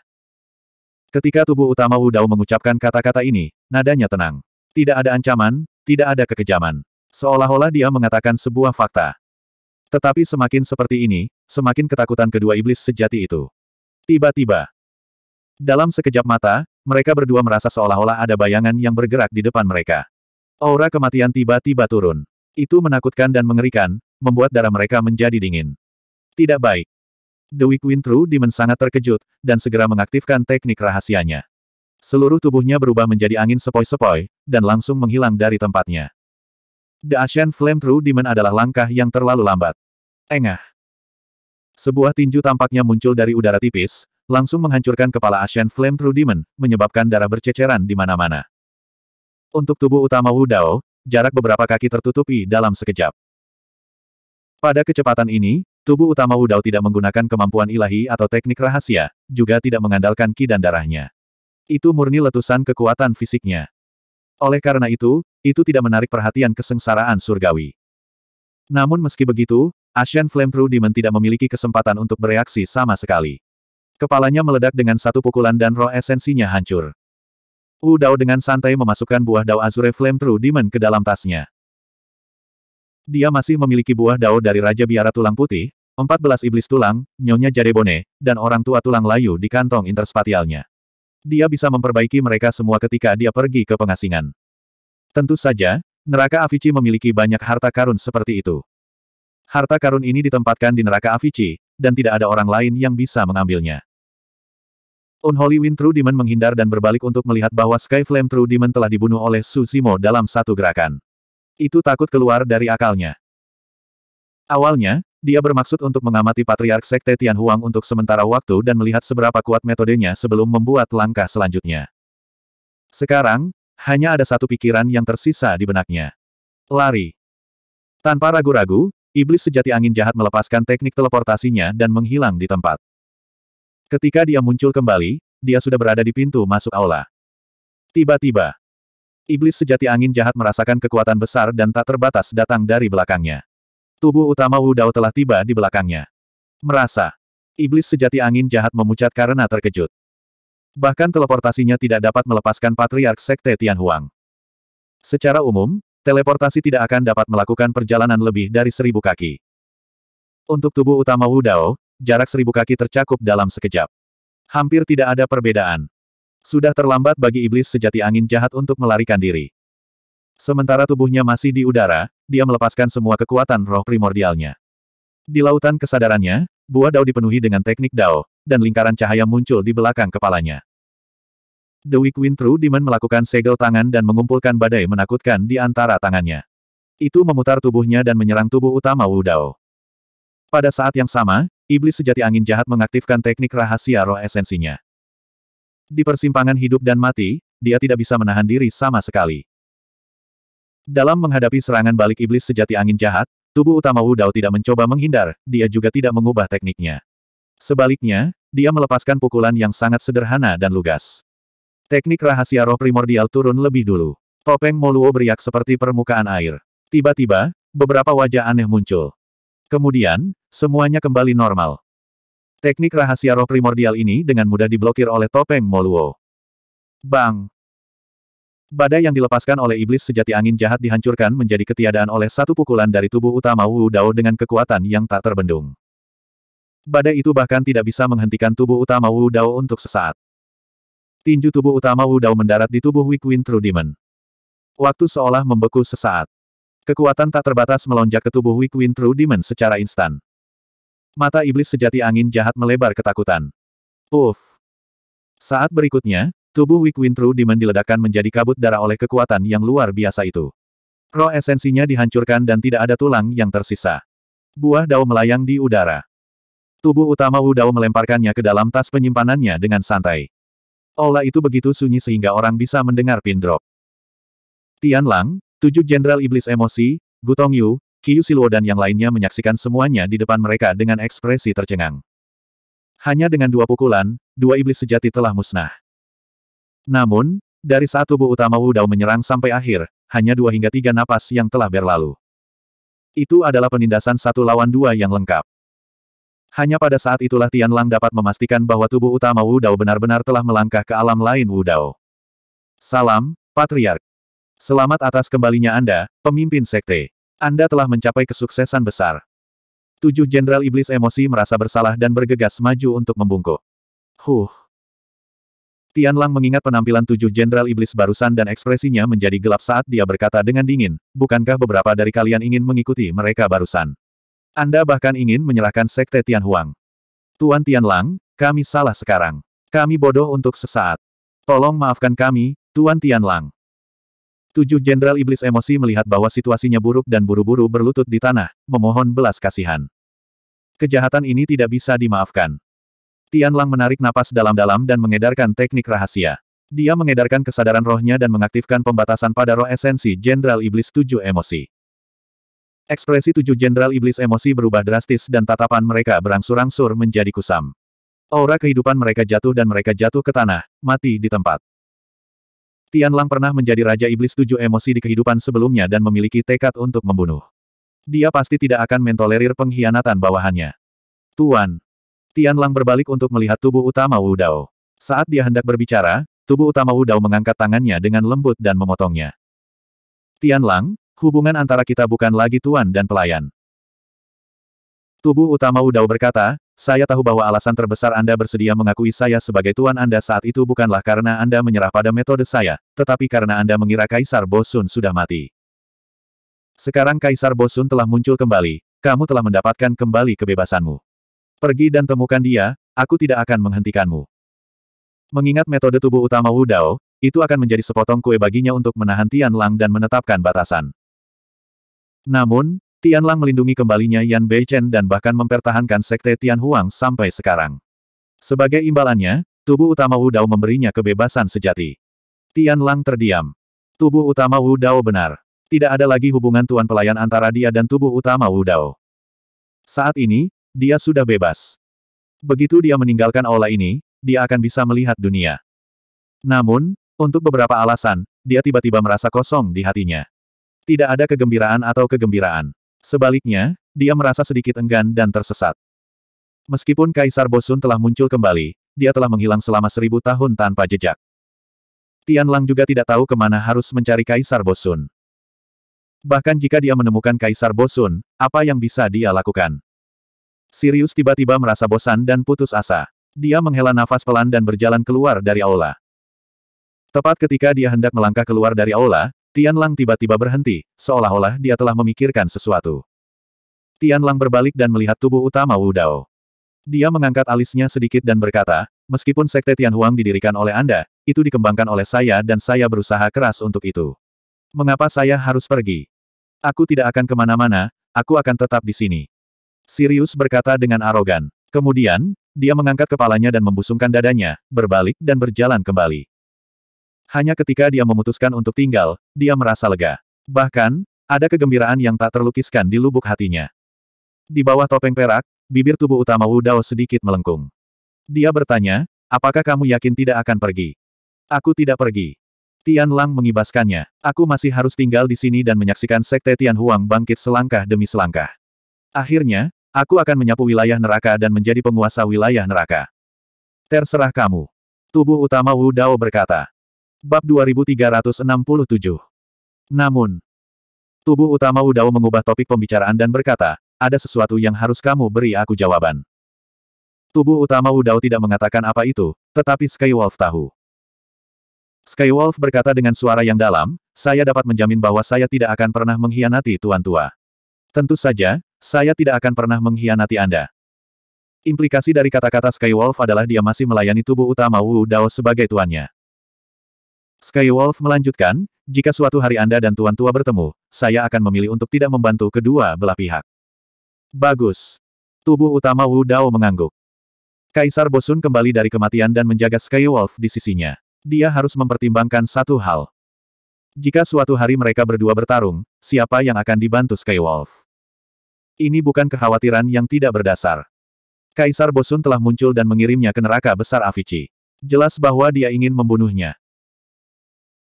Ketika tubuh utama Wu Dao mengucapkan kata-kata ini, nadanya tenang. Tidak ada ancaman, tidak ada kekejaman. Seolah-olah dia mengatakan sebuah fakta. Tetapi semakin seperti ini, semakin ketakutan kedua iblis sejati itu. Tiba-tiba. Dalam sekejap mata, mereka berdua merasa seolah-olah ada bayangan yang bergerak di depan mereka. Aura kematian tiba-tiba turun. Itu menakutkan dan mengerikan, membuat darah mereka menjadi dingin. Tidak baik. The Weak Wind True Demon sangat terkejut, dan segera mengaktifkan teknik rahasianya. Seluruh tubuhnya berubah menjadi angin sepoi-sepoi, dan langsung menghilang dari tempatnya. The Ashen Flame True Demon adalah langkah yang terlalu lambat. Engah. Sebuah tinju tampaknya muncul dari udara tipis, langsung menghancurkan kepala Ashen Flame True Demon, menyebabkan darah berceceran di mana-mana. Untuk tubuh utama Wu Dao, jarak beberapa kaki tertutupi dalam sekejap. Pada kecepatan ini, tubuh utama Wu Dao tidak menggunakan kemampuan ilahi atau teknik rahasia, juga tidak mengandalkan ki dan darahnya. Itu murni letusan kekuatan fisiknya. Oleh karena itu, itu tidak menarik perhatian kesengsaraan surgawi. Namun meski begitu, Asian Flamethrower Demon tidak memiliki kesempatan untuk bereaksi sama sekali. Kepalanya meledak dengan satu pukulan dan roh esensinya hancur. Wu Dao dengan santai memasukkan buah Dao Azure Flame True Demon ke dalam tasnya. Dia masih memiliki buah Dao dari Raja Biara Tulang Putih, 14 iblis tulang, nyonya Jadebone, dan orang tua tulang layu di kantong interspatialnya. Dia bisa memperbaiki mereka semua ketika dia pergi ke pengasingan. Tentu saja, neraka Avicii memiliki banyak harta karun seperti itu. Harta karun ini ditempatkan di neraka Avicii, dan tidak ada orang lain yang bisa mengambilnya. Unholy Wind True Demon menghindar dan berbalik untuk melihat bahwa Sky Flame True Demon telah dibunuh oleh Su Zimo dalam satu gerakan. Itu takut keluar dari akalnya. Awalnya, dia bermaksud untuk mengamati Patriark Sekte Tian Huang untuk sementara waktu dan melihat seberapa kuat metodenya sebelum membuat langkah selanjutnya. Sekarang, hanya ada satu pikiran yang tersisa di benaknya. Lari. Tanpa ragu-ragu, iblis sejati angin jahat melepaskan teknik teleportasinya dan menghilang di tempat. Ketika dia muncul kembali, dia sudah berada di pintu masuk aula. Tiba-tiba, iblis sejati angin jahat merasakan kekuatan besar dan tak terbatas datang dari belakangnya. Tubuh utama Wu Dao telah tiba di belakangnya. Merasa, iblis sejati angin jahat memucat karena terkejut. Bahkan teleportasinya tidak dapat melepaskan patriark sekte Tianhuang. Secara umum, teleportasi tidak akan dapat melakukan perjalanan lebih dari seribu kaki. Untuk tubuh utama Wu Dao, jarak seribu kaki tercakup dalam sekejap. Hampir tidak ada perbedaan. Sudah terlambat bagi iblis sejati angin jahat untuk melarikan diri. Sementara tubuhnya masih di udara, dia melepaskan semua kekuatan roh primordialnya. Di lautan kesadarannya, buah dao dipenuhi dengan teknik dao, dan lingkaran cahaya muncul di belakang kepalanya. The Weak Wind True Demon melakukan segel tangan dan mengumpulkan badai menakutkan di antara tangannya. Itu memutar tubuhnya dan menyerang tubuh utama Wu Dao. Pada saat yang sama, Iblis sejati angin jahat mengaktifkan teknik rahasia roh esensinya. Di persimpangan hidup dan mati, dia tidak bisa menahan diri sama sekali. Dalam menghadapi serangan balik iblis sejati angin jahat, tubuh utama Wu Dao tidak mencoba menghindar, dia juga tidak mengubah tekniknya. Sebaliknya, dia melepaskan pukulan yang sangat sederhana dan lugas. Teknik rahasia roh primordial turun lebih dulu. Topeng Moluo beriak seperti permukaan air. Tiba-tiba, beberapa wajah aneh muncul. Kemudian, semuanya kembali normal. Teknik rahasia roh primordial ini dengan mudah diblokir oleh topeng Moluo. Bang! Badai yang dilepaskan oleh iblis sejati angin jahat dihancurkan menjadi ketiadaan oleh satu pukulan dari tubuh utama Wu Dao dengan kekuatan yang tak terbendung. Badai itu bahkan tidak bisa menghentikan tubuh utama Wu Dao untuk sesaat. Tinju tubuh utama Wu Dao mendarat di tubuh Weak Wind True Waktu seolah membeku sesaat. Kekuatan tak terbatas melonjak ke tubuh Weak Wind True Demon secara instan. Mata iblis sejati angin jahat melebar ketakutan. Uff. Saat berikutnya, tubuh Weak Wind True Demon diledakkan menjadi kabut darah oleh kekuatan yang luar biasa itu. Roh esensinya dihancurkan dan tidak ada tulang yang tersisa. Buah dao melayang di udara. Tubuh utama Wu Dao melemparkannya ke dalam tas penyimpanannya dengan santai. Aula itu begitu sunyi sehingga orang bisa mendengar pin drop. Tian Lang, Tujuh jenderal iblis emosi, Gutong Yu, Kiyu Siluo dan yang lainnya menyaksikan semuanya di depan mereka dengan ekspresi tercengang. Hanya dengan dua pukulan, dua iblis sejati telah musnah. Namun, dari saat tubuh utama Wu Dao menyerang sampai akhir, hanya dua hingga tiga napas yang telah berlalu. Itu adalah penindasan satu lawan dua yang lengkap. Hanya pada saat itulah Tian Lang dapat memastikan bahwa tubuh utama Wu Dao benar-benar telah melangkah ke alam lain Wu Dao. Salam, Patriark. Selamat atas kembalinya Anda, pemimpin sekte. Anda telah mencapai kesuksesan besar. Tujuh jenderal iblis emosi merasa bersalah dan bergegas maju untuk membungkuk. Huh. Tianlang mengingat penampilan tujuh jenderal iblis barusan dan ekspresinya menjadi gelap saat dia berkata dengan dingin, bukankah beberapa dari kalian ingin mengikuti mereka barusan? Anda bahkan ingin menyerahkan sekte Tianhuang. Tuan Tianlang, kami salah sekarang. Kami bodoh untuk sesaat. Tolong maafkan kami, Tuan Tianlang. Tujuh Jenderal Iblis emosi melihat bahwa situasinya buruk dan buru-buru berlutut di tanah, memohon belas kasihan. Kejahatan ini tidak bisa dimaafkan. Tian Lang menarik napas dalam-dalam dan mengedarkan teknik rahasia. Dia mengedarkan kesadaran rohnya dan mengaktifkan pembatasan pada roh esensi Jenderal Iblis Tujuh Emosi. Ekspresi tujuh Jenderal Iblis Emosi berubah drastis dan tatapan mereka berangsur-angsur menjadi kusam. Aura kehidupan mereka jatuh dan mereka jatuh ke tanah, mati di tempat. Tian Lang pernah menjadi Raja Iblis Tujuh Emosi di kehidupan sebelumnya dan memiliki tekad untuk membunuh. Dia pasti tidak akan mentolerir pengkhianatan bawahannya. Tuan. Tian Lang berbalik untuk melihat tubuh utama Wu Dao. Saat dia hendak berbicara, tubuh utama Wu Dao mengangkat tangannya dengan lembut dan memotongnya. Tian Lang, hubungan antara kita bukan lagi tuan dan pelayan. Tubuh utama Wu Dao berkata, saya tahu bahwa alasan terbesar Anda bersedia mengakui saya sebagai tuan Anda saat itu bukanlah karena Anda menyerah pada metode saya, tetapi karena Anda mengira Kaisar Bosun sudah mati. Sekarang Kaisar Bosun telah muncul kembali, kamu telah mendapatkan kembali kebebasanmu. Pergi dan temukan dia, aku tidak akan menghentikanmu. Mengingat metode tubuh utama Wu Dao, itu akan menjadi sepotong kue baginya untuk menahan Tian Lang dan menetapkan batasan. Namun, Tianlang melindungi kembalinya Yan Beichen dan bahkan mempertahankan sekte Tian Huang sampai sekarang. Sebagai imbalannya, tubuh utama Wu Dao memberinya kebebasan sejati. Tianlang terdiam. Tubuh utama Wu Dao benar. Tidak ada lagi hubungan tuan pelayan antara dia dan tubuh utama Wu Dao. Saat ini, dia sudah bebas. Begitu dia meninggalkan aula ini, dia akan bisa melihat dunia. Namun, untuk beberapa alasan, dia tiba-tiba merasa kosong di hatinya. Tidak ada kegembiraan atau kegembiraan. Sebaliknya, dia merasa sedikit enggan dan tersesat. Meskipun Kaisar Bosun telah muncul kembali, dia telah menghilang selama seribu tahun tanpa jejak. Tian Lang juga tidak tahu kemana harus mencari Kaisar Bosun. Bahkan jika dia menemukan Kaisar Bosun, apa yang bisa dia lakukan? Sirius tiba-tiba merasa bosan dan putus asa. Dia menghela nafas pelan dan berjalan keluar dari aula. Tepat ketika dia hendak melangkah keluar dari aula, Tian Lang tiba-tiba berhenti, seolah-olah dia telah memikirkan sesuatu. Tian Lang berbalik dan melihat tubuh utama Wu Dao. Dia mengangkat alisnya sedikit dan berkata, meskipun Sekte Tian Huang didirikan oleh Anda, itu dikembangkan oleh saya dan saya berusaha keras untuk itu. Mengapa saya harus pergi? Aku tidak akan kemana-mana, aku akan tetap di sini. Sirius berkata dengan arogan. Kemudian, dia mengangkat kepalanya dan membusungkan dadanya, berbalik dan berjalan kembali. Hanya ketika dia memutuskan untuk tinggal, dia merasa lega. Bahkan, ada kegembiraan yang tak terlukiskan di lubuk hatinya. Di bawah topeng perak, bibir tubuh utama Wu Dao sedikit melengkung. Dia bertanya, apakah kamu yakin tidak akan pergi? Aku tidak pergi. Tian Lang mengibaskannya. Aku masih harus tinggal di sini dan menyaksikan sekte Tian Huang bangkit selangkah demi selangkah. Akhirnya, aku akan menyapu wilayah neraka dan menjadi penguasa wilayah neraka. Terserah kamu. Tubuh utama Wu Dao berkata. Bab 2367 Namun, tubuh utama Udao mengubah topik pembicaraan dan berkata, ada sesuatu yang harus kamu beri aku jawaban. Tubuh utama Udao tidak mengatakan apa itu, tetapi Skywolf tahu. Skywolf berkata dengan suara yang dalam, saya dapat menjamin bahwa saya tidak akan pernah mengkhianati Tuan Tua. Tentu saja, saya tidak akan pernah mengkhianati Anda. Implikasi dari kata-kata Skywolf adalah dia masih melayani tubuh utama Wu Dao sebagai tuannya. Skywolf melanjutkan, jika suatu hari Anda dan Tuan Tua bertemu, saya akan memilih untuk tidak membantu kedua belah pihak. Bagus. Tubuh utama Wu Dao mengangguk. Kaisar Bosun kembali dari kematian dan menjaga Skywolf di sisinya. Dia harus mempertimbangkan satu hal. Jika suatu hari mereka berdua bertarung, siapa yang akan dibantu Skywolf? Ini bukan kekhawatiran yang tidak berdasar. Kaisar Bosun telah muncul dan mengirimnya ke neraka besar Avici. Jelas bahwa dia ingin membunuhnya.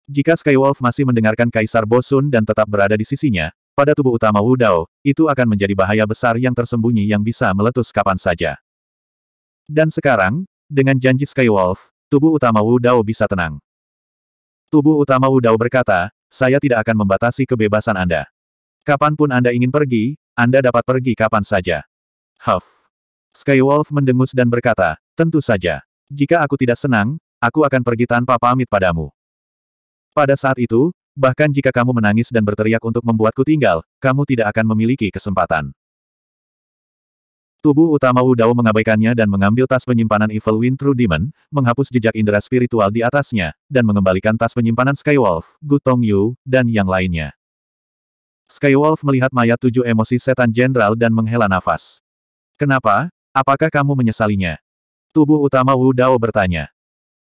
Jika Skywolf masih mendengarkan Kaisar Bosun dan tetap berada di sisinya, pada tubuh utama Wu Dao, itu akan menjadi bahaya besar yang tersembunyi yang bisa meletus kapan saja. Dan sekarang, dengan janji Skywolf, tubuh utama Wu Dao bisa tenang. Tubuh utama Wu Dao berkata, saya tidak akan membatasi kebebasan Anda. Kapanpun Anda ingin pergi, Anda dapat pergi kapan saja. Huff. Skywolf mendengus dan berkata, tentu saja. Jika aku tidak senang, aku akan pergi tanpa pamit padamu. Pada saat itu, bahkan jika kamu menangis dan berteriak untuk membuatku tinggal, kamu tidak akan memiliki kesempatan. Tubuh utama Wu Dao mengabaikannya dan mengambil tas penyimpanan Evil Wind True Demon, menghapus jejak indera spiritual di atasnya, dan mengembalikan tas penyimpanan Skywolf, Gutong Yu, dan yang lainnya. Skywolf melihat mayat tujuh emosi setan jenderal dan menghela nafas. Kenapa? Apakah kamu menyesalinya? Tubuh utama Wu Dao bertanya.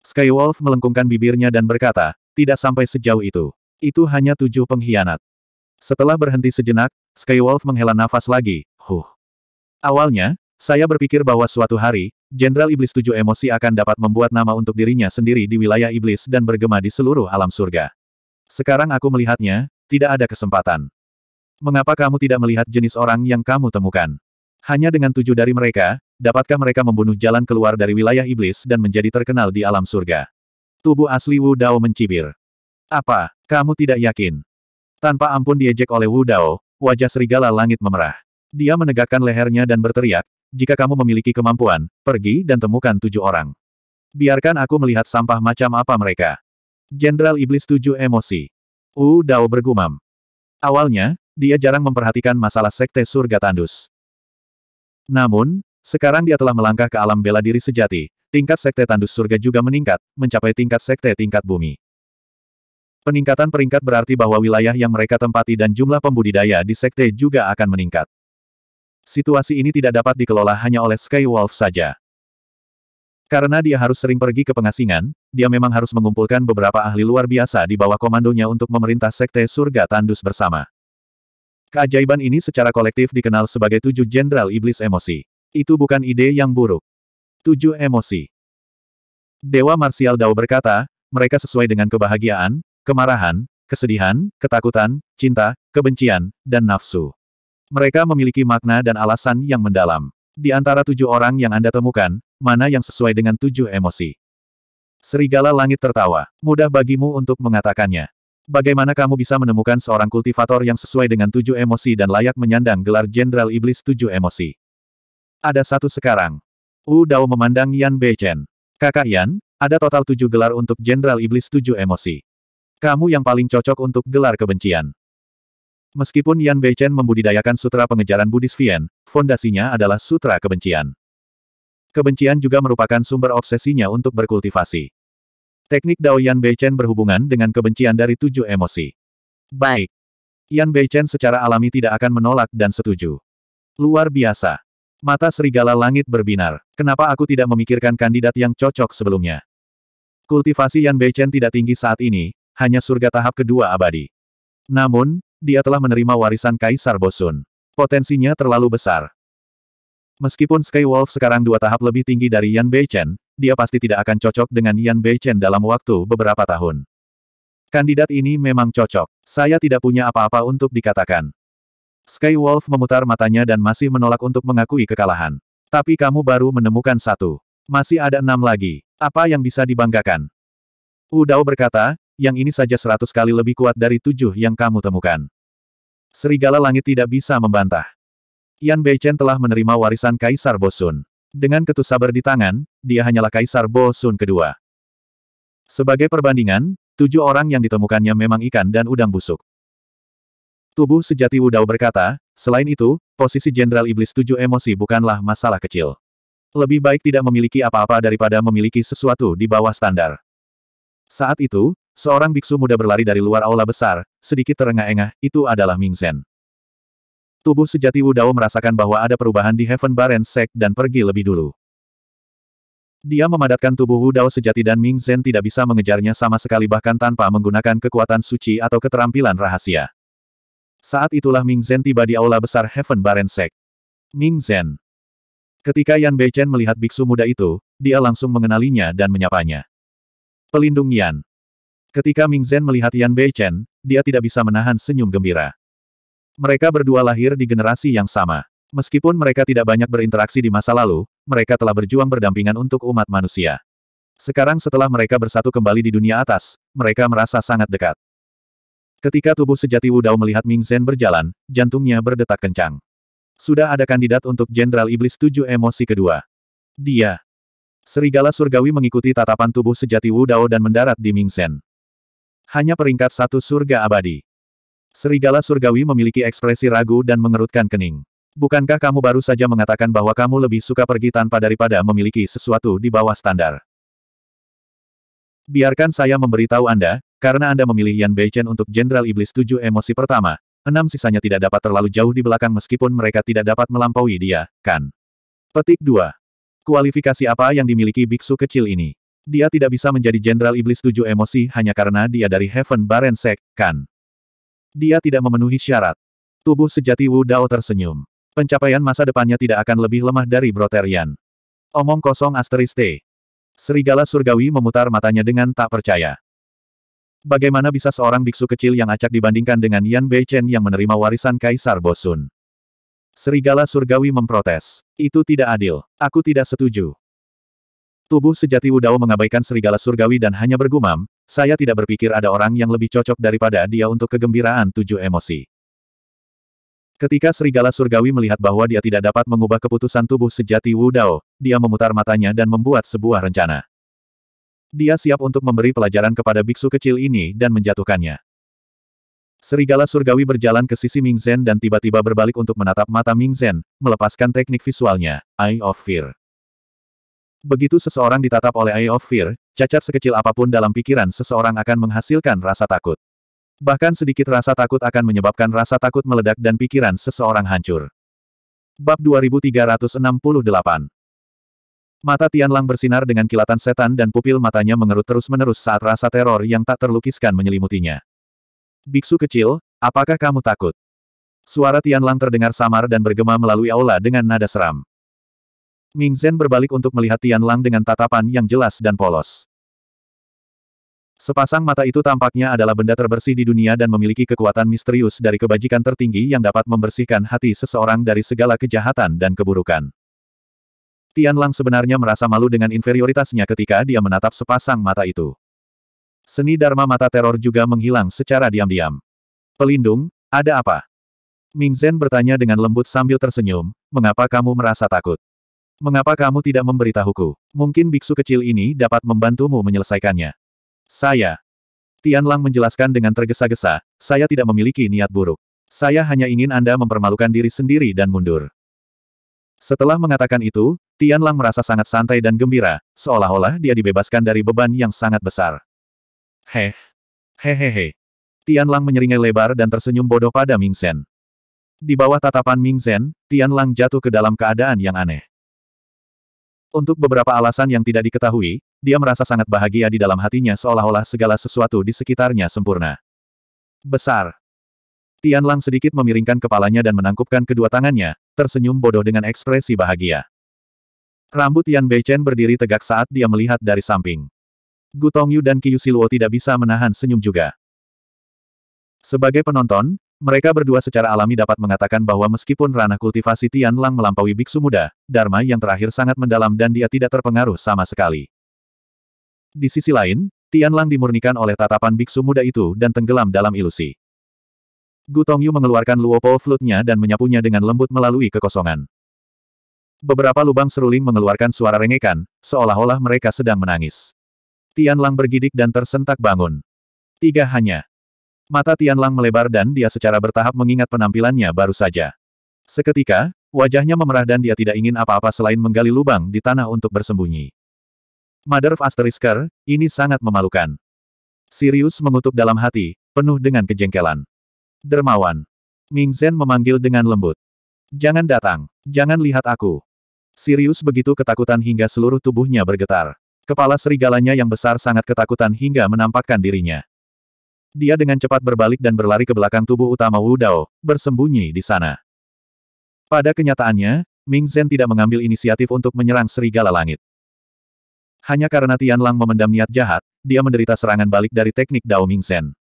Skywolf melengkungkan bibirnya dan berkata, tidak sampai sejauh itu. Itu hanya tujuh pengkhianat. Setelah berhenti sejenak, Skywolf menghela nafas lagi, huh. Awalnya, saya berpikir bahwa suatu hari, Jenderal Iblis Tujuh Emosi akan dapat membuat nama untuk dirinya sendiri di wilayah Iblis dan bergema di seluruh alam surga. Sekarang aku melihatnya, tidak ada kesempatan. Mengapa kamu tidak melihat jenis orang yang kamu temukan? Hanya dengan tujuh dari mereka, dapatkah mereka membunuh jalan keluar dari wilayah Iblis dan menjadi terkenal di alam surga? Tubuh asli Wu Dao mencibir. Apa, kamu tidak yakin? Tanpa ampun diejek oleh Wu Dao, wajah serigala langit memerah. Dia menegakkan lehernya dan berteriak, jika kamu memiliki kemampuan, pergi dan temukan tujuh orang. Biarkan aku melihat sampah macam apa mereka. Jenderal Iblis tujuh emosi. Wu Dao bergumam. Awalnya, dia jarang memperhatikan masalah sekte surga tandus. Namun, sekarang dia telah melangkah ke alam bela diri sejati, Tingkat sekte tandus surga juga meningkat, mencapai tingkat sekte tingkat bumi. Peningkatan peringkat berarti bahwa wilayah yang mereka tempati dan jumlah pembudidaya di sekte juga akan meningkat. Situasi ini tidak dapat dikelola hanya oleh Sky Wolf saja. Karena dia harus sering pergi ke pengasingan, dia memang harus mengumpulkan beberapa ahli luar biasa di bawah komandonya untuk memerintah sekte surga tandus bersama. Keajaiban ini secara kolektif dikenal sebagai tujuh jenderal iblis emosi. Itu bukan ide yang buruk. Tujuh emosi. Dewa Marsial Dao berkata, mereka sesuai dengan kebahagiaan, kemarahan, kesedihan, ketakutan, cinta, kebencian, dan nafsu. Mereka memiliki makna dan alasan yang mendalam. Di antara tujuh orang yang Anda temukan, mana yang sesuai dengan tujuh emosi? Serigala langit tertawa. Mudah bagimu untuk mengatakannya. Bagaimana kamu bisa menemukan seorang kultivator yang sesuai dengan tujuh emosi dan layak menyandang gelar Jenderal Iblis tujuh emosi? Ada satu sekarang. Wu Dao memandang Yan Beichen. Kakak Yan, ada total tujuh gelar untuk Jenderal Iblis tujuh emosi. Kamu yang paling cocok untuk gelar kebencian. Meskipun Yan Beichen membudidayakan sutra pengejaran Buddhis Vien, fondasinya adalah sutra kebencian. Kebencian juga merupakan sumber obsesinya untuk berkultivasi. Teknik Dao Yan Beichen berhubungan dengan kebencian dari tujuh emosi. Baik. Yan Beichen secara alami tidak akan menolak dan setuju. Luar biasa. Mata serigala langit berbinar. Kenapa aku tidak memikirkan kandidat yang cocok sebelumnya? Kultivasi Yan Beichen tidak tinggi saat ini, hanya surga tahap kedua abadi. Namun, dia telah menerima warisan Kaisar Bosun. Potensinya terlalu besar. Meskipun Sky Wolf sekarang dua tahap lebih tinggi dari Yan Beichen, dia pasti tidak akan cocok dengan Yan Beichen dalam waktu beberapa tahun. Kandidat ini memang cocok. Saya tidak punya apa-apa untuk dikatakan. Sky Wolf memutar matanya dan masih menolak untuk mengakui kekalahan. Tapi kamu baru menemukan satu. Masih ada enam lagi. Apa yang bisa dibanggakan? Udao berkata, yang ini saja seratus kali lebih kuat dari tujuh yang kamu temukan. Serigala langit tidak bisa membantah. Yan Beichen telah menerima warisan Kaisar Bosun. Dengan sabar di tangan, dia hanyalah Kaisar Bosun kedua. Sebagai perbandingan, tujuh orang yang ditemukannya memang ikan dan udang busuk. Tubuh sejati Wudao berkata, selain itu, posisi Jenderal Iblis Tujuh Emosi bukanlah masalah kecil. Lebih baik tidak memiliki apa-apa daripada memiliki sesuatu di bawah standar. Saat itu, seorang biksu muda berlari dari luar aula besar, sedikit terengah-engah, itu adalah Ming Zhen. Tubuh sejati Wudao merasakan bahwa ada perubahan di Heaven Baren Sek dan pergi lebih dulu. Dia memadatkan tubuh Wudao sejati dan Ming Zhen tidak bisa mengejarnya sama sekali bahkan tanpa menggunakan kekuatan suci atau keterampilan rahasia. Saat itulah Ming Zhen tiba di aula besar Heaven Barensek. Ming Zhen. Ketika Yan Beichen melihat biksu muda itu, dia langsung mengenalinya dan menyapanya. Pelindung Yan. Ketika Ming Zhen melihat Yan Beichen, dia tidak bisa menahan senyum gembira. Mereka berdua lahir di generasi yang sama. Meskipun mereka tidak banyak berinteraksi di masa lalu, mereka telah berjuang berdampingan untuk umat manusia. Sekarang setelah mereka bersatu kembali di dunia atas, mereka merasa sangat dekat. Ketika tubuh sejati Wudao melihat Ming Zhen berjalan, jantungnya berdetak kencang. Sudah ada kandidat untuk Jenderal Iblis Tujuh Emosi kedua. Dia. Serigala surgawi mengikuti tatapan tubuh sejati Wudao dan mendarat di Ming Zhen. Hanya peringkat satu surga abadi. Serigala surgawi memiliki ekspresi ragu dan mengerutkan kening. Bukankah kamu baru saja mengatakan bahwa kamu lebih suka pergi tanpa daripada memiliki sesuatu di bawah standar? Biarkan saya memberitahu Anda, karena Anda memilih Yan Beichen untuk Jenderal Iblis Tujuh Emosi pertama, enam sisanya tidak dapat terlalu jauh di belakang meskipun mereka tidak dapat melampaui dia, kan? Petik 2. Kualifikasi apa yang dimiliki biksu kecil ini? Dia tidak bisa menjadi Jenderal Iblis Tujuh Emosi hanya karena dia dari Heaven Baren Sek, kan? Dia tidak memenuhi syarat. Tubuh sejati Wu Dao tersenyum. Pencapaian masa depannya tidak akan lebih lemah dari Broterian. Omong kosong asteris T. Serigala surgawi memutar matanya dengan tak percaya. Bagaimana bisa seorang biksu kecil yang acak dibandingkan dengan Yan Beichen yang menerima warisan Kaisar Bosun? Serigala surgawi memprotes. Itu tidak adil. Aku tidak setuju. Tubuh sejati Wudao mengabaikan serigala surgawi dan hanya bergumam, saya tidak berpikir ada orang yang lebih cocok daripada dia untuk kegembiraan tujuh emosi. Ketika serigala surgawi melihat bahwa dia tidak dapat mengubah keputusan tubuh sejati Wudao, dia memutar matanya dan membuat sebuah rencana. Dia siap untuk memberi pelajaran kepada biksu kecil ini dan menjatuhkannya. Serigala surgawi berjalan ke sisi Ming Zhen dan tiba-tiba berbalik untuk menatap mata Ming Zhen, melepaskan teknik visualnya, Eye of Fear. Begitu seseorang ditatap oleh Eye of Fear, cacat sekecil apapun dalam pikiran seseorang akan menghasilkan rasa takut. Bahkan sedikit rasa takut akan menyebabkan rasa takut meledak dan pikiran seseorang hancur. Bab 2368 Mata Tianlang bersinar dengan kilatan setan dan pupil matanya mengerut terus-menerus saat rasa teror yang tak terlukiskan menyelimutinya. Biksu kecil, apakah kamu takut? Suara Tianlang terdengar samar dan bergema melalui aula dengan nada seram. Ming Zhen berbalik untuk melihat Tianlang dengan tatapan yang jelas dan polos. Sepasang mata itu tampaknya adalah benda terbersih di dunia dan memiliki kekuatan misterius dari kebajikan tertinggi yang dapat membersihkan hati seseorang dari segala kejahatan dan keburukan. Tian Lang sebenarnya merasa malu dengan inferioritasnya ketika dia menatap sepasang mata itu. Seni Dharma mata teror juga menghilang secara diam-diam. Pelindung, ada apa? Ming Zhen bertanya dengan lembut sambil tersenyum, mengapa kamu merasa takut? Mengapa kamu tidak memberitahuku? Mungkin biksu kecil ini dapat membantumu menyelesaikannya. Saya. Tian Lang menjelaskan dengan tergesa-gesa, saya tidak memiliki niat buruk. Saya hanya ingin Anda mempermalukan diri sendiri dan mundur. Setelah mengatakan itu, Tian Lang merasa sangat santai dan gembira, seolah-olah dia dibebaskan dari beban yang sangat besar. Heh. Hehehe. Tian Lang menyeringai lebar dan tersenyum bodoh pada Ming Zhen. Di bawah tatapan Ming Zhen, Tian Lang jatuh ke dalam keadaan yang aneh. Untuk beberapa alasan yang tidak diketahui, dia merasa sangat bahagia di dalam hatinya seolah-olah segala sesuatu di sekitarnya sempurna. Besar. Tian Lang sedikit memiringkan kepalanya dan menangkupkan kedua tangannya, tersenyum bodoh dengan ekspresi bahagia. Rambut Yan Beichen berdiri tegak saat dia melihat dari samping. Gu Tongyu dan Qiyu Siluo tidak bisa menahan senyum juga. Sebagai penonton, mereka berdua secara alami dapat mengatakan bahwa meskipun ranah kultivasi Tian Lang melampaui biksu muda, Dharma yang terakhir sangat mendalam dan dia tidak terpengaruh sama sekali. Di sisi lain, Tian Lang dimurnikan oleh tatapan biksu muda itu dan tenggelam dalam ilusi. Gu Tongyu mengeluarkan Luopo flute-nya dan menyapunya dengan lembut melalui kekosongan. Beberapa lubang seruling mengeluarkan suara rengekan, seolah-olah mereka sedang menangis. Tian Lang bergidik dan tersentak bangun. Tiga hanya. Mata Tian Lang melebar dan dia secara bertahap mengingat penampilannya baru saja. Seketika, wajahnya memerah dan dia tidak ingin apa-apa selain menggali lubang di tanah untuk bersembunyi. Mother of Asterisker, ini sangat memalukan. Sirius mengutuk dalam hati, penuh dengan kejengkelan. Dermawan. Ming Zhen memanggil dengan lembut. Jangan datang. Jangan lihat aku. Sirius begitu ketakutan hingga seluruh tubuhnya bergetar. Kepala serigalanya yang besar sangat ketakutan hingga menampakkan dirinya. Dia dengan cepat berbalik dan berlari ke belakang tubuh utama Wu Dao, bersembunyi di sana. Pada kenyataannya, Ming Zhen tidak mengambil inisiatif untuk menyerang serigala langit. Hanya karena Tian Lang memendam niat jahat, dia menderita serangan balik dari teknik Dao Ming Zhen.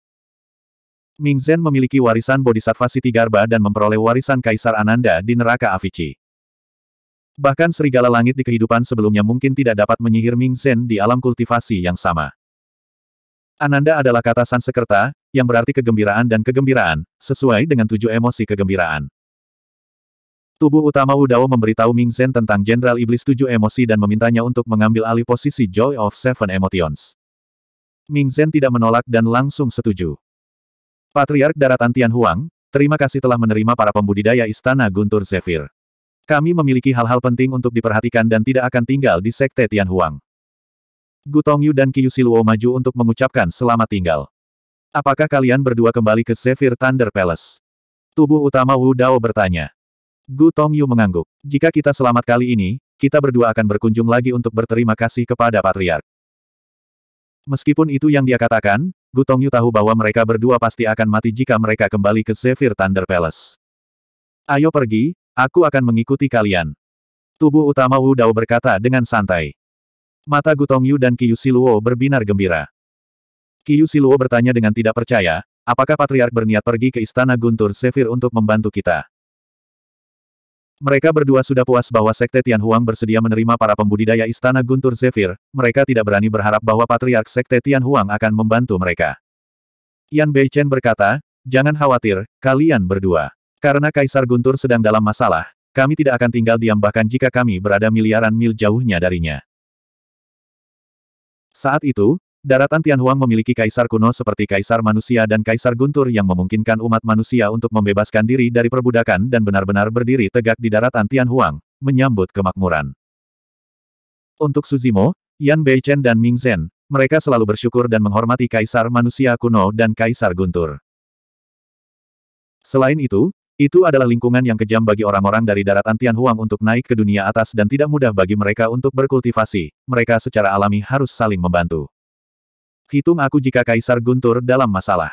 Ming Zhen memiliki warisan Bodhisattva Siti Garba dan memperoleh warisan Kaisar Ananda di neraka Avici. Bahkan serigala langit di kehidupan sebelumnya mungkin tidak dapat menyihir Ming Zhen di alam kultivasi yang sama. Ananda adalah kata Sansekerta, yang berarti kegembiraan dan kegembiraan, sesuai dengan tujuh emosi kegembiraan. Tubuh utama Udao memberitahu Ming Zhen tentang Jenderal Iblis tujuh emosi dan memintanya untuk mengambil alih posisi Joy of Seven Emotions. Ming Zhen tidak menolak dan langsung setuju. Patriark Daratan Tian Huang, terima kasih telah menerima para pembudidaya Istana Guntur Zephyr. Kami memiliki hal-hal penting untuk diperhatikan dan tidak akan tinggal di Sekte Tian Huang. Gu Tongyu dan Kiyu Siluo maju untuk mengucapkan selamat tinggal. Apakah kalian berdua kembali ke Zephyr Thunder Palace? Tubuh utama Wu Dao bertanya. Gu Tongyu mengangguk. Jika kita selamat kali ini, kita berdua akan berkunjung lagi untuk berterima kasih kepada Patriark. Meskipun itu yang dia katakan, Gutongyu tahu bahwa mereka berdua pasti akan mati jika mereka kembali ke Zephyr Thunder Palace. Ayo pergi, aku akan mengikuti kalian. Tubuh utama Wu Dao berkata dengan santai. Mata Gutongyu dan Kiyu Siluo berbinar gembira. Kiyu Siluo bertanya dengan tidak percaya, apakah Patriark berniat pergi ke Istana Guntur Zephyr untuk membantu kita? Mereka berdua sudah puas bahwa Sekte Tianhuang bersedia menerima para pembudidaya Istana Guntur Zephyr, mereka tidak berani berharap bahwa Patriark Sekte Tianhuang akan membantu mereka. Yan Beichen berkata, jangan khawatir, kalian berdua. Karena Kaisar Guntur sedang dalam masalah, kami tidak akan tinggal diam bahkan jika kami berada miliaran mil jauhnya darinya. Saat itu, Daratan Tianhuang memiliki kaisar kuno seperti kaisar manusia dan kaisar guntur yang memungkinkan umat manusia untuk membebaskan diri dari perbudakan dan benar-benar berdiri tegak di daratan Tianhuang, menyambut kemakmuran. Untuk Suzimo, Yan Beichen dan Ming Zhen, mereka selalu bersyukur dan menghormati kaisar manusia kuno dan kaisar guntur. Selain itu, itu adalah lingkungan yang kejam bagi orang-orang dari daratan Tianhuang untuk naik ke dunia atas dan tidak mudah bagi mereka untuk berkultivasi, mereka secara alami harus saling membantu. Hitung aku jika Kaisar Guntur dalam masalah.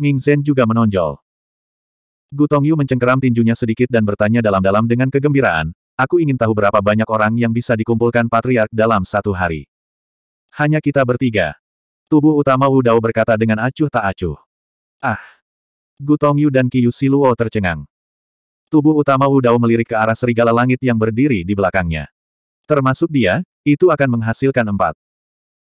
Ming Zhen juga menonjol. Gu Tongyu mencengkeram tinjunya sedikit dan bertanya dalam-dalam dengan kegembiraan, aku ingin tahu berapa banyak orang yang bisa dikumpulkan patriark dalam satu hari. Hanya kita bertiga. Tubuh utama Wu Dao berkata dengan acuh tak acuh. Ah! Gu Tongyu dan Kiyu Siluo tercengang. Tubuh utama Wu Dao melirik ke arah serigala langit yang berdiri di belakangnya. Termasuk dia, itu akan menghasilkan empat.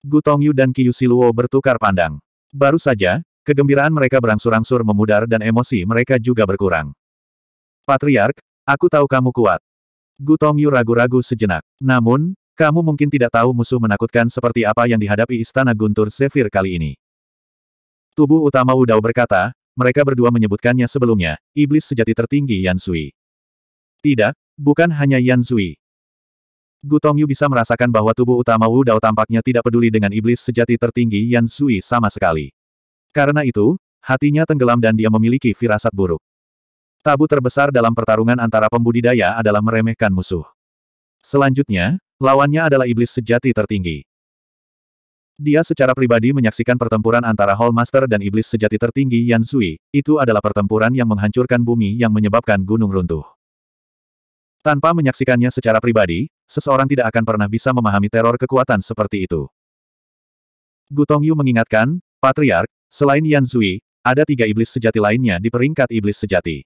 Gu Tongyu dan Kyushi Luo bertukar pandang. Baru saja, kegembiraan mereka berangsur-angsur memudar dan emosi mereka juga berkurang. Patriark, aku tahu kamu kuat. Gu Tongyu ragu-ragu sejenak. Namun, kamu mungkin tidak tahu musuh menakutkan seperti apa yang dihadapi Istana Guntur Sefir kali ini. Tubuh utama Udao berkata, mereka berdua menyebutkannya sebelumnya, iblis sejati tertinggi Yan Sui. Tidak, bukan hanya Yan Sui. Gu Tongyu bisa merasakan bahwa tubuh utama Wu Dao tampaknya tidak peduli dengan iblis sejati tertinggi Yan Sui sama sekali. Karena itu, hatinya tenggelam dan dia memiliki firasat buruk. Tabu terbesar dalam pertarungan antara pembudidaya adalah meremehkan musuh. Selanjutnya, lawannya adalah iblis sejati tertinggi. Dia secara pribadi menyaksikan pertempuran antara Hall Master dan iblis sejati tertinggi Yan Sui, itu adalah pertempuran yang menghancurkan bumi yang menyebabkan gunung runtuh. Tanpa menyaksikannya secara pribadi, seseorang tidak akan pernah bisa memahami teror kekuatan seperti itu. Gutong Yu mengingatkan, Patriark, selain Yan Zui, ada tiga iblis sejati lainnya di peringkat iblis sejati.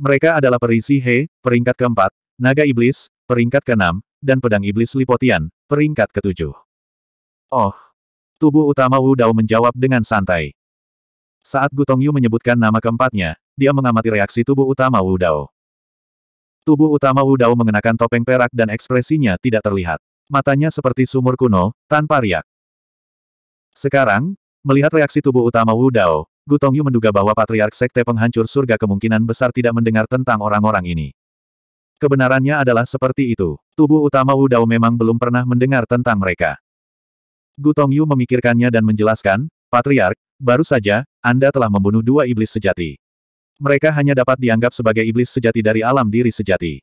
Mereka adalah Perisi He, peringkat keempat, Naga Iblis, peringkat keenam, dan Pedang Iblis Lipotian, peringkat ketujuh. Oh! Tubuh utama Wu Dao menjawab dengan santai. Saat Gutong Yu menyebutkan nama keempatnya, dia mengamati reaksi tubuh utama Wu Dao. Tubuh utama Wu Dao mengenakan topeng perak dan ekspresinya tidak terlihat. Matanya seperti sumur kuno, tanpa riak. Sekarang, melihat reaksi tubuh utama Wu Dao, Yu menduga bahwa Patriark Sekte Penghancur Surga kemungkinan besar tidak mendengar tentang orang-orang ini. Kebenarannya adalah seperti itu. Tubuh utama Wu Dao memang belum pernah mendengar tentang mereka. Gu Yu memikirkannya dan menjelaskan, Patriark, baru saja, Anda telah membunuh dua iblis sejati. Mereka hanya dapat dianggap sebagai iblis sejati dari alam diri sejati.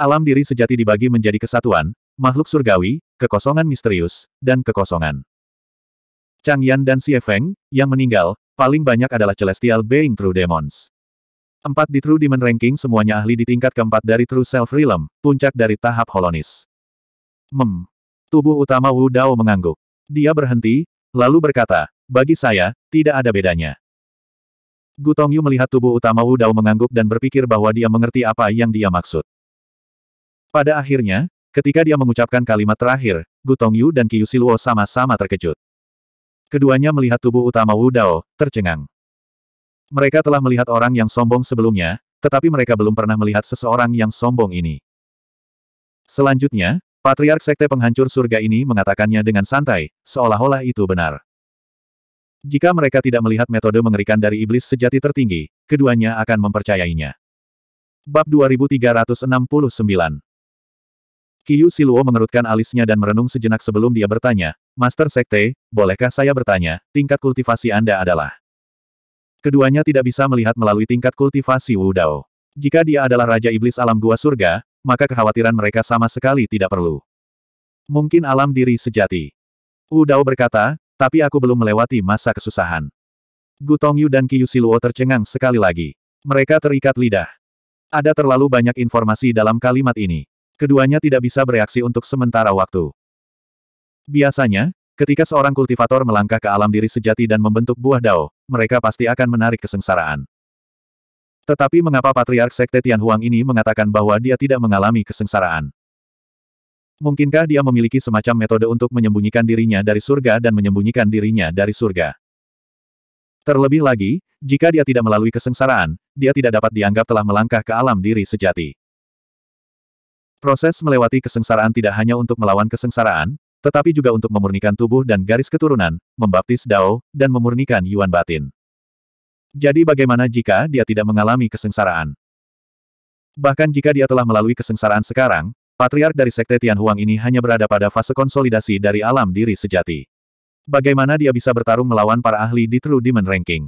Alam diri sejati dibagi menjadi kesatuan, makhluk surgawi, kekosongan misterius, dan kekosongan. Chang Yan dan Xie Feng, yang meninggal, paling banyak adalah Celestial Being True Demons. Empat di True Demon Ranking semuanya ahli di tingkat keempat dari True Self Realm, puncak dari tahap Holonis. Mem. Tubuh utama Wu Dao mengangguk. Dia berhenti, lalu berkata, bagi saya, tidak ada bedanya. Gu Tongyu melihat tubuh utama Wu Dao mengangguk dan berpikir bahwa dia mengerti apa yang dia maksud. Pada akhirnya, ketika dia mengucapkan kalimat terakhir, Gu Tongyu dan Qiu Luo sama-sama terkejut. Keduanya melihat tubuh utama Wu Dao, tercengang. Mereka telah melihat orang yang sombong sebelumnya, tetapi mereka belum pernah melihat seseorang yang sombong ini. Selanjutnya, Patriark Sekte Penghancur Surga ini mengatakannya dengan santai, seolah-olah itu benar. Jika mereka tidak melihat metode mengerikan dari iblis sejati tertinggi, keduanya akan mempercayainya. Bab 2369 Kiyu Siluo mengerutkan alisnya dan merenung sejenak sebelum dia bertanya, Master Sekte, bolehkah saya bertanya, tingkat kultivasi Anda adalah? Keduanya tidak bisa melihat melalui tingkat kultivasi Wu Dao. Jika dia adalah Raja Iblis Alam Gua Surga, maka kekhawatiran mereka sama sekali tidak perlu. Mungkin alam diri sejati. Wu Dao berkata, tapi aku belum melewati masa kesusahan. Gu Tongyu dan Qiyu Siluo tercengang sekali lagi. Mereka terikat lidah. Ada terlalu banyak informasi dalam kalimat ini. Keduanya tidak bisa bereaksi untuk sementara waktu. Biasanya, ketika seorang kultivator melangkah ke alam diri sejati dan membentuk buah dao, mereka pasti akan menarik kesengsaraan. Tetapi mengapa Patriark Sekte Tianhuang ini mengatakan bahwa dia tidak mengalami kesengsaraan? Mungkinkah dia memiliki semacam metode untuk menyembunyikan dirinya dari surga dan menyembunyikan dirinya dari surga? Terlebih lagi, jika dia tidak melalui kesengsaraan, dia tidak dapat dianggap telah melangkah ke alam diri sejati. Proses melewati kesengsaraan tidak hanya untuk melawan kesengsaraan, tetapi juga untuk memurnikan tubuh dan garis keturunan, membaptis Dao, dan memurnikan Yuan Batin. Jadi bagaimana jika dia tidak mengalami kesengsaraan? Bahkan jika dia telah melalui kesengsaraan sekarang, Patriark dari Sekte Tianhuang ini hanya berada pada fase konsolidasi dari alam diri sejati. Bagaimana dia bisa bertarung melawan para ahli di True Demon Ranking?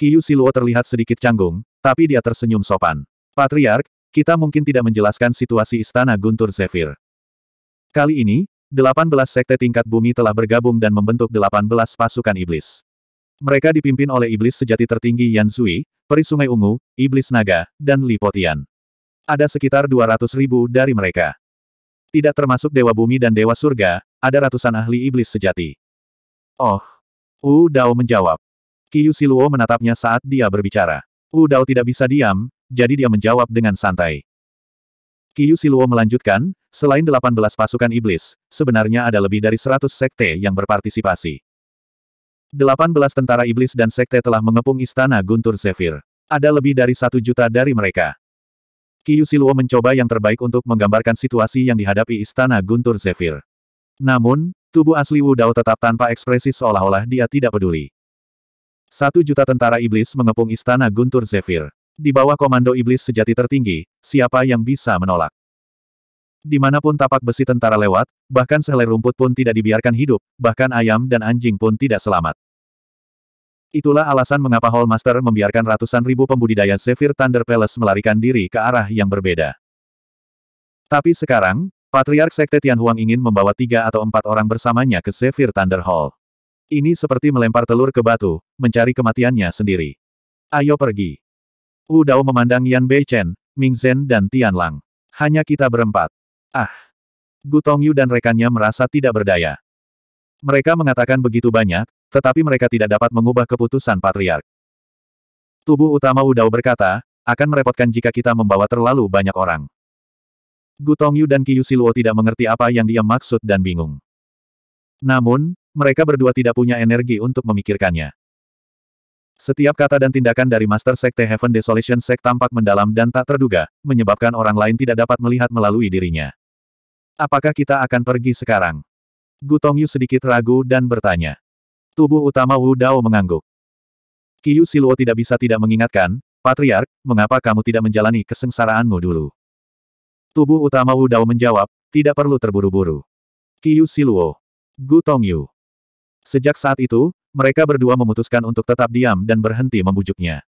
Kiyu Siluo terlihat sedikit canggung, tapi dia tersenyum sopan. Patriark, kita mungkin tidak menjelaskan situasi Istana Guntur Zephyr. Kali ini, 18 sekte tingkat bumi telah bergabung dan membentuk 18 pasukan iblis. Mereka dipimpin oleh iblis sejati tertinggi Yan Zui, Peri Sungai Ungu, Iblis Naga, dan Lipotian. Ada sekitar 200 ribu dari mereka. Tidak termasuk Dewa Bumi dan Dewa Surga, ada ratusan ahli iblis sejati. Oh. Wu Dao menjawab. Qiyu Siluo menatapnya saat dia berbicara. Wu Dao tidak bisa diam, jadi dia menjawab dengan santai. Qiyu Siluo melanjutkan, selain 18 pasukan iblis, sebenarnya ada lebih dari 100 sekte yang berpartisipasi. 18 tentara iblis dan sekte telah mengepung istana Guntur Zephyr. Ada lebih dari satu juta dari mereka. Kiyu Siluo mencoba yang terbaik untuk menggambarkan situasi yang dihadapi Istana Guntur Zephyr. Namun, tubuh asli Wu Dao tetap tanpa ekspresi seolah-olah dia tidak peduli. Satu juta tentara iblis mengepung Istana Guntur Zephyr. Di bawah komando iblis sejati tertinggi, siapa yang bisa menolak? Dimanapun tapak besi tentara lewat, bahkan sehelai rumput pun tidak dibiarkan hidup, bahkan ayam dan anjing pun tidak selamat. Itulah alasan mengapa Hall Master membiarkan ratusan ribu pembudidaya Zephyr Thunder Palace melarikan diri ke arah yang berbeda. Tapi sekarang, Patriark Sekte Tianhuang ingin membawa tiga atau empat orang bersamanya ke Zephyr Thunder Hall. Ini seperti melempar telur ke batu, mencari kematiannya sendiri. Ayo pergi. Wu Dao memandang Yan Bei Chen, Ming Zhen dan Tian Lang. Hanya kita berempat. Ah. Gu Tongyu dan rekannya merasa tidak berdaya. Mereka mengatakan begitu banyak, tetapi mereka tidak dapat mengubah keputusan patriark. Tubuh utama Udao berkata, akan merepotkan jika kita membawa terlalu banyak orang. Gutongyu dan Kiyusiluo tidak mengerti apa yang dia maksud dan bingung. Namun, mereka berdua tidak punya energi untuk memikirkannya. Setiap kata dan tindakan dari Master Sekte Heaven Desolation Sect tampak mendalam dan tak terduga, menyebabkan orang lain tidak dapat melihat melalui dirinya. Apakah kita akan pergi sekarang? Gutongyu sedikit ragu dan bertanya. Tubuh utama Wu Dao mengangguk. Kiyu Siluo tidak bisa tidak mengingatkan, Patriark, mengapa kamu tidak menjalani kesengsaraanmu dulu? Tubuh utama Wu Dao menjawab, tidak perlu terburu-buru. Kiyu Siluo. Gu Tongyu. Sejak saat itu, mereka berdua memutuskan untuk tetap diam dan berhenti membujuknya.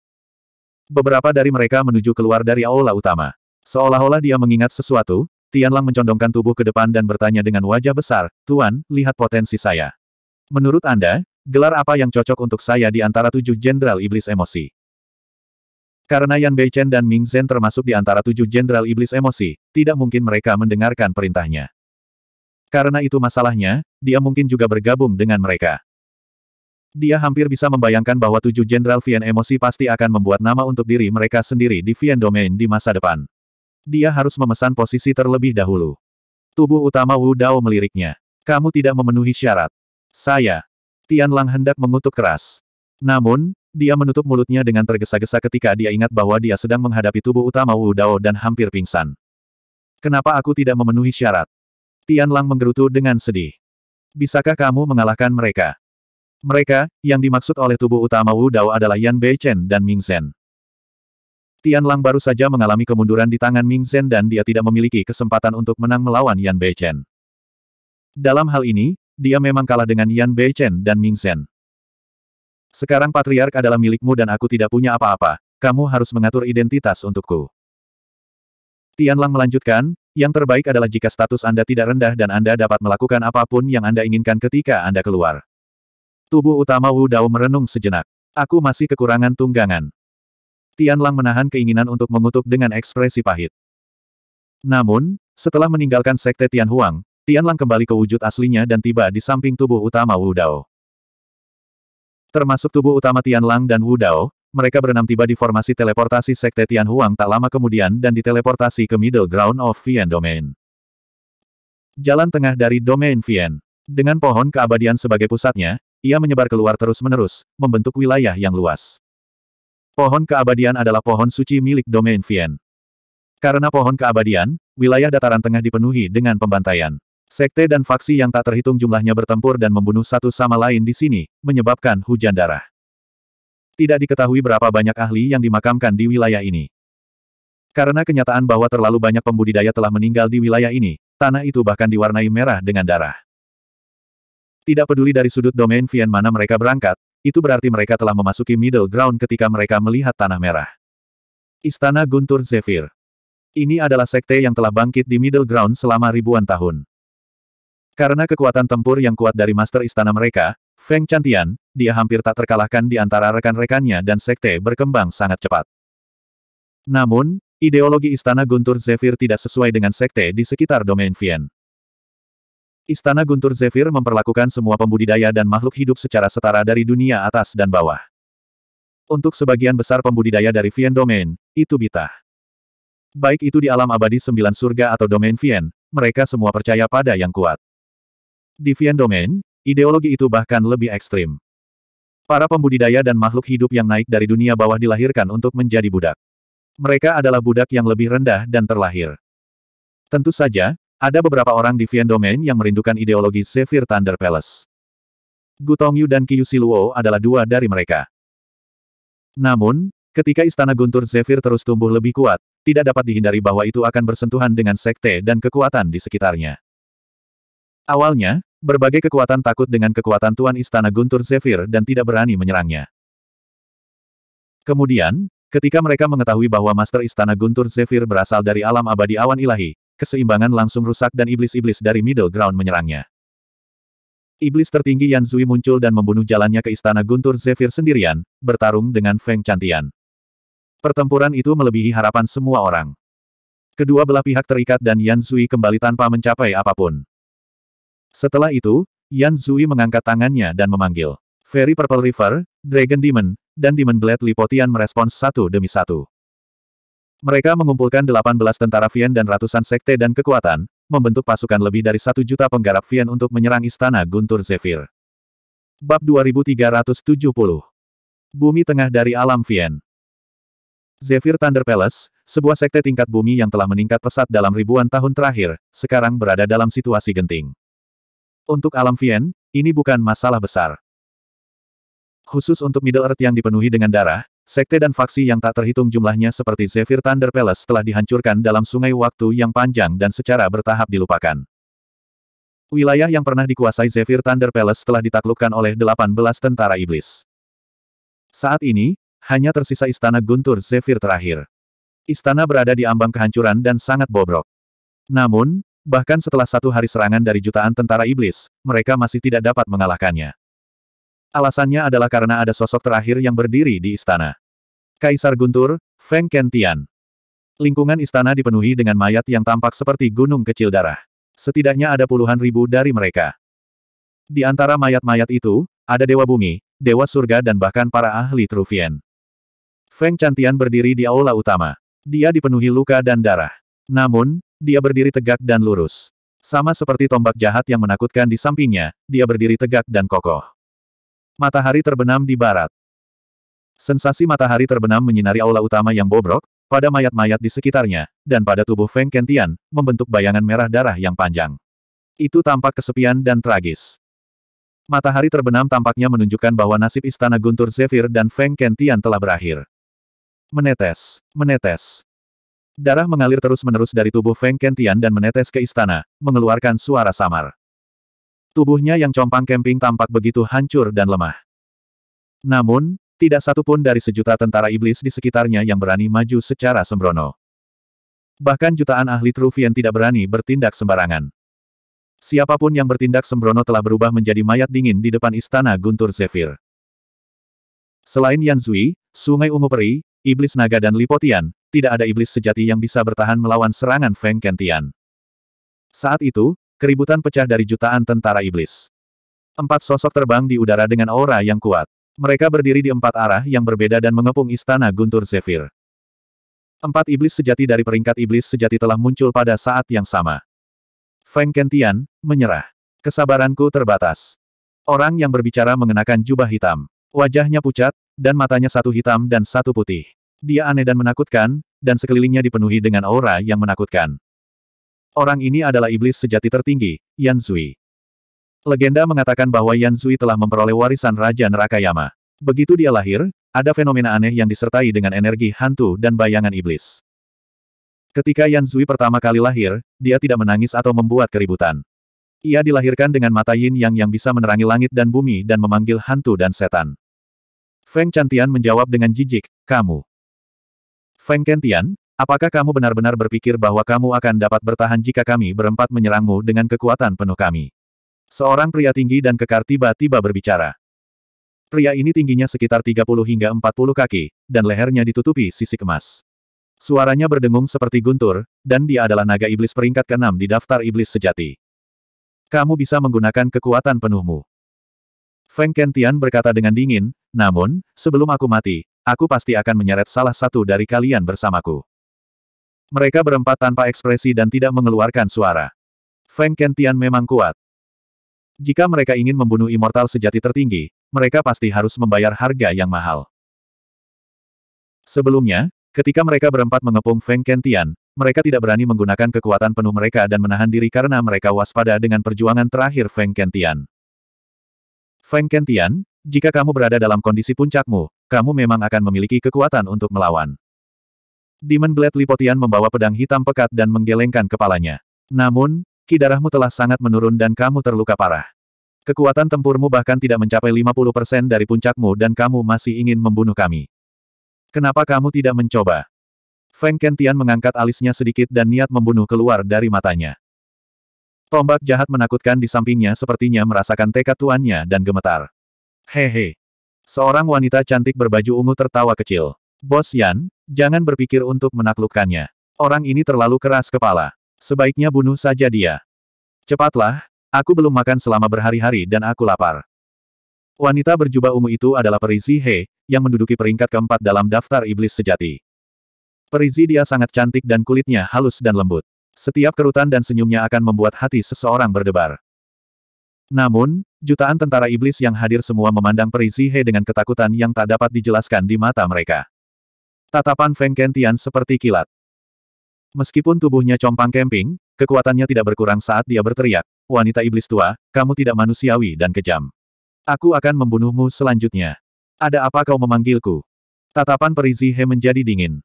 Beberapa dari mereka menuju keluar dari aula utama. Seolah-olah dia mengingat sesuatu, Tianlang mencondongkan tubuh ke depan dan bertanya dengan wajah besar, Tuan, lihat potensi saya. Menurut Anda, Gelar apa yang cocok untuk saya di antara tujuh jenderal iblis emosi? Karena Yan Beichen dan Ming Zhen termasuk di antara tujuh jenderal iblis emosi, tidak mungkin mereka mendengarkan perintahnya. Karena itu masalahnya, dia mungkin juga bergabung dengan mereka. Dia hampir bisa membayangkan bahwa tujuh jenderal Vian emosi pasti akan membuat nama untuk diri mereka sendiri di Vian Domain di masa depan. Dia harus memesan posisi terlebih dahulu. Tubuh utama Wu Dao meliriknya. Kamu tidak memenuhi syarat. Saya, Tian Lang hendak mengutuk keras. Namun, dia menutup mulutnya dengan tergesa-gesa ketika dia ingat bahwa dia sedang menghadapi tubuh utama Wu Dao dan hampir pingsan. Kenapa aku tidak memenuhi syarat? Tian Lang menggerutu dengan sedih. Bisakah kamu mengalahkan mereka? Mereka, yang dimaksud oleh tubuh utama Wu Dao adalah Yan Bei Chen dan Ming Zhen. Tian Lang baru saja mengalami kemunduran di tangan Ming Zhen dan dia tidak memiliki kesempatan untuk menang melawan Yan Bei Chen. Dalam hal ini, dia memang kalah dengan Yan Beichen dan Ming Shen. Sekarang patriark adalah milikmu dan aku tidak punya apa-apa, kamu harus mengatur identitas untukku. Tianlang melanjutkan, yang terbaik adalah jika status Anda tidak rendah dan Anda dapat melakukan apapun yang Anda inginkan ketika Anda keluar. Tubuh utama Wu Dao merenung sejenak. Aku masih kekurangan tunggangan. Tianlang menahan keinginan untuk mengutuk dengan ekspresi pahit. Namun, setelah meninggalkan Sekte Tian Huang, Tianlang kembali ke wujud aslinya dan tiba di samping tubuh utama Wu Dao. Termasuk tubuh utama Tianlang dan Wu Dao, mereka berenam tiba di formasi teleportasi Sekte Tian Huang tak lama kemudian dan diteleportasi ke Middle Ground of Vian Domain. Jalan tengah dari Domain Vian. Dengan pohon keabadian sebagai pusatnya, ia menyebar keluar terus-menerus, membentuk wilayah yang luas. Pohon keabadian adalah pohon suci milik Domain Vian. Karena pohon keabadian, wilayah dataran tengah dipenuhi dengan pembantaian. Sekte dan faksi yang tak terhitung jumlahnya bertempur dan membunuh satu sama lain di sini, menyebabkan hujan darah. Tidak diketahui berapa banyak ahli yang dimakamkan di wilayah ini. Karena kenyataan bahwa terlalu banyak pembudidaya telah meninggal di wilayah ini, tanah itu bahkan diwarnai merah dengan darah. Tidak peduli dari sudut domain Vien mana mereka berangkat, itu berarti mereka telah memasuki middle ground ketika mereka melihat tanah merah. Istana Guntur Zephyr. Ini adalah sekte yang telah bangkit di middle ground selama ribuan tahun. Karena kekuatan tempur yang kuat dari Master Istana mereka, Feng Chantian, dia hampir tak terkalahkan di antara rekan-rekannya dan sekte berkembang sangat cepat. Namun, ideologi Istana Guntur Zephyr tidak sesuai dengan sekte di sekitar domain Vien. Istana Guntur Zephyr memperlakukan semua pembudidaya dan makhluk hidup secara setara dari dunia atas dan bawah. Untuk sebagian besar pembudidaya dari Vien Domain, itu bitah. Baik itu di alam abadi sembilan surga atau domain Vien, mereka semua percaya pada yang kuat. Di Vian Domain, ideologi itu bahkan lebih ekstrim. Para pembudidaya dan makhluk hidup yang naik dari dunia bawah dilahirkan untuk menjadi budak. Mereka adalah budak yang lebih rendah dan terlahir. Tentu saja, ada beberapa orang di Vian Domain yang merindukan ideologi Zephyr Thunder Palace. Gu Tongyu dan Qiyu Siluo adalah dua dari mereka. Namun, ketika Istana Guntur Zephyr terus tumbuh lebih kuat, tidak dapat dihindari bahwa itu akan bersentuhan dengan sekte dan kekuatan di sekitarnya. Awalnya, berbagai kekuatan takut dengan kekuatan Tuan Istana Guntur Zephyr dan tidak berani menyerangnya. Kemudian, ketika mereka mengetahui bahwa Master Istana Guntur Zephyr berasal dari alam abadi awan ilahi, keseimbangan langsung rusak dan iblis-iblis dari middle ground menyerangnya. Iblis tertinggi Yan Zui muncul dan membunuh jalannya ke istana Guntur Zephyr sendirian, bertarung dengan Feng Cantian. Pertempuran itu melebihi harapan semua orang. Kedua belah pihak terikat dan Yan Zui kembali tanpa mencapai apapun. Setelah itu, Yan Zui mengangkat tangannya dan memanggil. Fairy Purple River, Dragon Demon, dan Demon Blade Lipotian merespons satu demi satu. Mereka mengumpulkan 18 tentara Vian dan ratusan sekte dan kekuatan, membentuk pasukan lebih dari satu juta penggarap Vian untuk menyerang istana Guntur Zephyr. Bab 2370 Bumi Tengah dari Alam Vian Zephyr Thunder Palace, sebuah sekte tingkat bumi yang telah meningkat pesat dalam ribuan tahun terakhir, sekarang berada dalam situasi genting. Untuk alam Vien, ini bukan masalah besar. Khusus untuk Middle Earth yang dipenuhi dengan darah, sekte dan faksi yang tak terhitung jumlahnya seperti Zephyr Thunder Palace telah dihancurkan dalam sungai waktu yang panjang dan secara bertahap dilupakan. Wilayah yang pernah dikuasai Zephyr Thunder Palace telah ditaklukkan oleh 18 tentara iblis. Saat ini, hanya tersisa istana guntur Zephyr terakhir. Istana berada di ambang kehancuran dan sangat bobrok. Namun, Bahkan setelah satu hari serangan dari jutaan tentara iblis, mereka masih tidak dapat mengalahkannya. Alasannya adalah karena ada sosok terakhir yang berdiri di istana. Kaisar Guntur, Feng Kentian. Lingkungan istana dipenuhi dengan mayat yang tampak seperti gunung kecil darah. Setidaknya ada puluhan ribu dari mereka. Di antara mayat-mayat itu, ada Dewa Bumi, Dewa Surga dan bahkan para ahli Truvian. Feng Cantian berdiri di aula utama. Dia dipenuhi luka dan darah. Namun, dia berdiri tegak dan lurus. Sama seperti tombak jahat yang menakutkan di sampingnya, dia berdiri tegak dan kokoh. Matahari terbenam di barat. Sensasi matahari terbenam menyinari aula utama yang bobrok, pada mayat-mayat di sekitarnya, dan pada tubuh Feng Kentian, membentuk bayangan merah darah yang panjang. Itu tampak kesepian dan tragis. Matahari terbenam tampaknya menunjukkan bahwa nasib istana Guntur Zephyr dan Feng Kentian telah berakhir. Menetes, menetes, Darah mengalir terus-menerus dari tubuh Feng Kentian dan menetes ke istana, mengeluarkan suara samar. Tubuhnya yang compang kemping tampak begitu hancur dan lemah. Namun, tidak satupun dari sejuta tentara iblis di sekitarnya yang berani maju secara sembrono. Bahkan jutaan ahli Trufian tidak berani bertindak sembarangan. Siapapun yang bertindak sembrono telah berubah menjadi mayat dingin di depan istana Guntur Zephyr. Selain Yan Zui, Sungai Ungu Peri, Iblis Naga dan Lipotian, tidak ada iblis sejati yang bisa bertahan melawan serangan Feng Kentian. Saat itu, keributan pecah dari jutaan tentara iblis. Empat sosok terbang di udara dengan aura yang kuat. Mereka berdiri di empat arah yang berbeda dan mengepung istana Guntur Zephyr. Empat iblis sejati dari peringkat iblis sejati telah muncul pada saat yang sama. Feng Kentian, menyerah. Kesabaranku terbatas. Orang yang berbicara mengenakan jubah hitam. Wajahnya pucat, dan matanya satu hitam dan satu putih. Dia aneh dan menakutkan, dan sekelilingnya dipenuhi dengan aura yang menakutkan. Orang ini adalah iblis sejati tertinggi, Yan Zui. Legenda mengatakan bahwa Yan Zui telah memperoleh warisan Raja Neraka Yama. Begitu dia lahir, ada fenomena aneh yang disertai dengan energi hantu dan bayangan iblis. Ketika Yan Zui pertama kali lahir, dia tidak menangis atau membuat keributan. Ia dilahirkan dengan mata yin yang yang bisa menerangi langit dan bumi dan memanggil hantu dan setan. Feng Chantian menjawab dengan jijik, kamu. Feng Kentian, apakah kamu benar-benar berpikir bahwa kamu akan dapat bertahan jika kami berempat menyerangmu dengan kekuatan penuh kami? Seorang pria tinggi dan kekar tiba-tiba berbicara. Pria ini tingginya sekitar 30 hingga 40 kaki, dan lehernya ditutupi sisi emas. Suaranya berdengung seperti guntur, dan dia adalah naga iblis peringkat ke-6 di daftar iblis sejati. Kamu bisa menggunakan kekuatan penuhmu. Feng Kentian berkata dengan dingin, namun, sebelum aku mati, aku pasti akan menyeret salah satu dari kalian bersamaku. Mereka berempat tanpa ekspresi dan tidak mengeluarkan suara. Feng Kentian memang kuat. Jika mereka ingin membunuh immortal sejati tertinggi, mereka pasti harus membayar harga yang mahal. Sebelumnya, ketika mereka berempat mengepung Feng Kentian, mereka tidak berani menggunakan kekuatan penuh mereka dan menahan diri karena mereka waspada dengan perjuangan terakhir Feng Kentian. Feng Kentian, jika kamu berada dalam kondisi puncakmu, kamu memang akan memiliki kekuatan untuk melawan. Demon Blade Lipotian membawa pedang hitam pekat dan menggelengkan kepalanya. Namun, kidarahmu telah sangat menurun dan kamu terluka parah. Kekuatan tempurmu bahkan tidak mencapai 50% dari puncakmu dan kamu masih ingin membunuh kami. Kenapa kamu tidak mencoba? Feng Kentian mengangkat alisnya sedikit dan niat membunuh keluar dari matanya. Tombak jahat menakutkan di sampingnya sepertinya merasakan tekad tuannya dan gemetar. Hehe. He. Seorang wanita cantik berbaju ungu tertawa kecil. Bos Yan, jangan berpikir untuk menaklukkannya. Orang ini terlalu keras kepala. Sebaiknya bunuh saja dia. Cepatlah, aku belum makan selama berhari-hari dan aku lapar. Wanita berjubah ungu itu adalah Perizi He, yang menduduki peringkat keempat dalam daftar iblis sejati. Perizi dia sangat cantik dan kulitnya halus dan lembut. Setiap kerutan dan senyumnya akan membuat hati seseorang berdebar. Namun, jutaan tentara iblis yang hadir semua memandang Perizihe dengan ketakutan yang tak dapat dijelaskan di mata mereka. Tatapan Feng Kentian seperti kilat. Meskipun tubuhnya compang kemping, kekuatannya tidak berkurang saat dia berteriak, wanita iblis tua, kamu tidak manusiawi dan kejam. Aku akan membunuhmu selanjutnya. Ada apa kau memanggilku? Tatapan Perizihe menjadi dingin.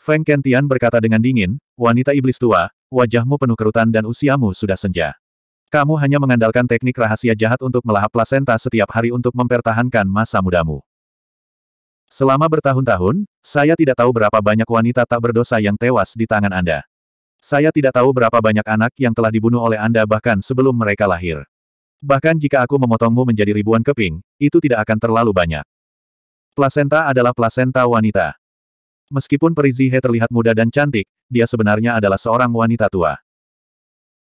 Feng Kentian berkata dengan dingin, wanita iblis tua, wajahmu penuh kerutan dan usiamu sudah senja. Kamu hanya mengandalkan teknik rahasia jahat untuk melahap plasenta setiap hari untuk mempertahankan masa mudamu. Selama bertahun-tahun, saya tidak tahu berapa banyak wanita tak berdosa yang tewas di tangan Anda. Saya tidak tahu berapa banyak anak yang telah dibunuh oleh Anda bahkan sebelum mereka lahir. Bahkan jika aku memotongmu menjadi ribuan keping, itu tidak akan terlalu banyak. Plasenta adalah plasenta wanita. Meskipun Perizihe terlihat muda dan cantik, dia sebenarnya adalah seorang wanita tua.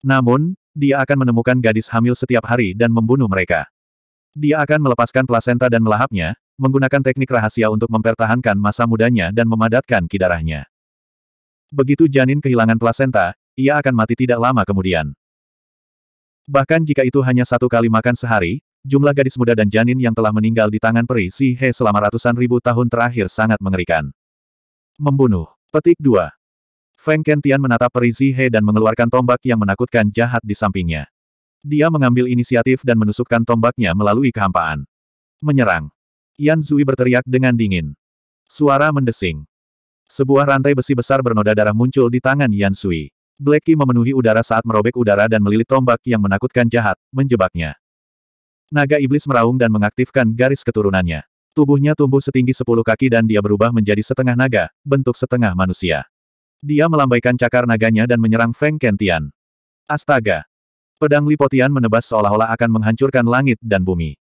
Namun, dia akan menemukan gadis hamil setiap hari dan membunuh mereka. Dia akan melepaskan plasenta dan melahapnya, menggunakan teknik rahasia untuk mempertahankan masa mudanya dan memadatkan kidarahnya. Begitu janin kehilangan plasenta, ia akan mati tidak lama kemudian. Bahkan jika itu hanya satu kali makan sehari, jumlah gadis muda dan janin yang telah meninggal di tangan peri Si He selama ratusan ribu tahun terakhir sangat mengerikan. Membunuh. Petik 2. Feng Kentian menatap Ri He dan mengeluarkan tombak yang menakutkan jahat di sampingnya. Dia mengambil inisiatif dan menusukkan tombaknya melalui kehampaan. Menyerang. Yan Zui berteriak dengan dingin. Suara mendesing. Sebuah rantai besi besar bernoda darah muncul di tangan Yan Sui. Blackie memenuhi udara saat merobek udara dan melilit tombak yang menakutkan jahat, menjebaknya. Naga iblis meraung dan mengaktifkan garis keturunannya. Tubuhnya tumbuh setinggi sepuluh kaki dan dia berubah menjadi setengah naga, bentuk setengah manusia. Dia melambaikan cakar naganya dan menyerang Feng Kentian. Astaga! Pedang Lipotian menebas seolah-olah akan menghancurkan langit dan bumi.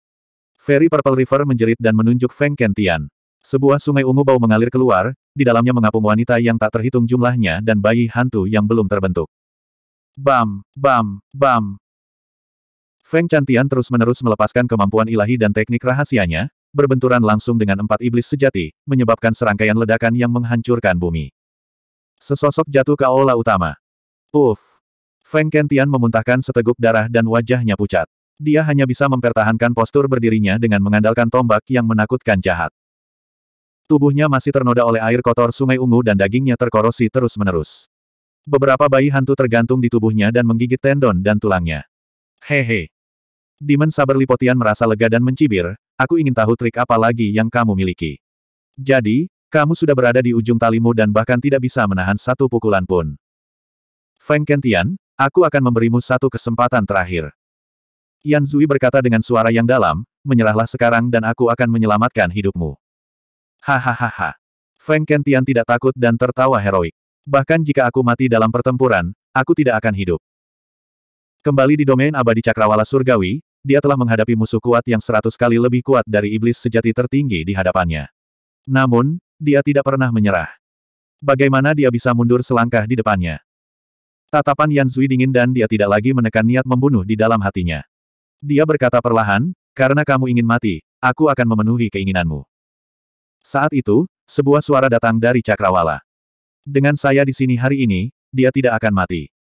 Ferry Purple River menjerit dan menunjuk Feng Kentian. Sebuah sungai ungu bau mengalir keluar, di dalamnya mengapung wanita yang tak terhitung jumlahnya dan bayi hantu yang belum terbentuk. Bam, bam, bam. Feng Cantian terus-menerus melepaskan kemampuan ilahi dan teknik rahasianya, berbenturan langsung dengan empat iblis sejati, menyebabkan serangkaian ledakan yang menghancurkan bumi. Sesosok jatuh ke aula utama. Puff! Feng Kentian memuntahkan seteguk darah dan wajahnya pucat. Dia hanya bisa mempertahankan postur berdirinya dengan mengandalkan tombak yang menakutkan jahat. Tubuhnya masih ternoda oleh air kotor sungai ungu dan dagingnya terkorosi terus-menerus. Beberapa bayi hantu tergantung di tubuhnya dan menggigit tendon dan tulangnya. Hehe. Demon saber Lipotian merasa lega dan mencibir, aku ingin tahu trik apa lagi yang kamu miliki. Jadi, kamu sudah berada di ujung talimu dan bahkan tidak bisa menahan satu pukulan pun. Feng Kentian, aku akan memberimu satu kesempatan terakhir. Yan Zui berkata dengan suara yang dalam, menyerahlah sekarang dan aku akan menyelamatkan hidupmu. Hahaha. Feng Kentian tidak takut dan tertawa heroik. Bahkan jika aku mati dalam pertempuran, aku tidak akan hidup. Kembali di domain abadi cakrawala surgawi, dia telah menghadapi musuh kuat yang seratus kali lebih kuat dari iblis sejati tertinggi di hadapannya. Namun, dia tidak pernah menyerah. Bagaimana dia bisa mundur selangkah di depannya? Tatapan Yan Zui dingin dan dia tidak lagi menekan niat membunuh di dalam hatinya. Dia berkata perlahan, karena kamu ingin mati, aku akan memenuhi keinginanmu. Saat itu, sebuah suara datang dari Cakrawala. Dengan saya di sini hari ini, dia tidak akan mati.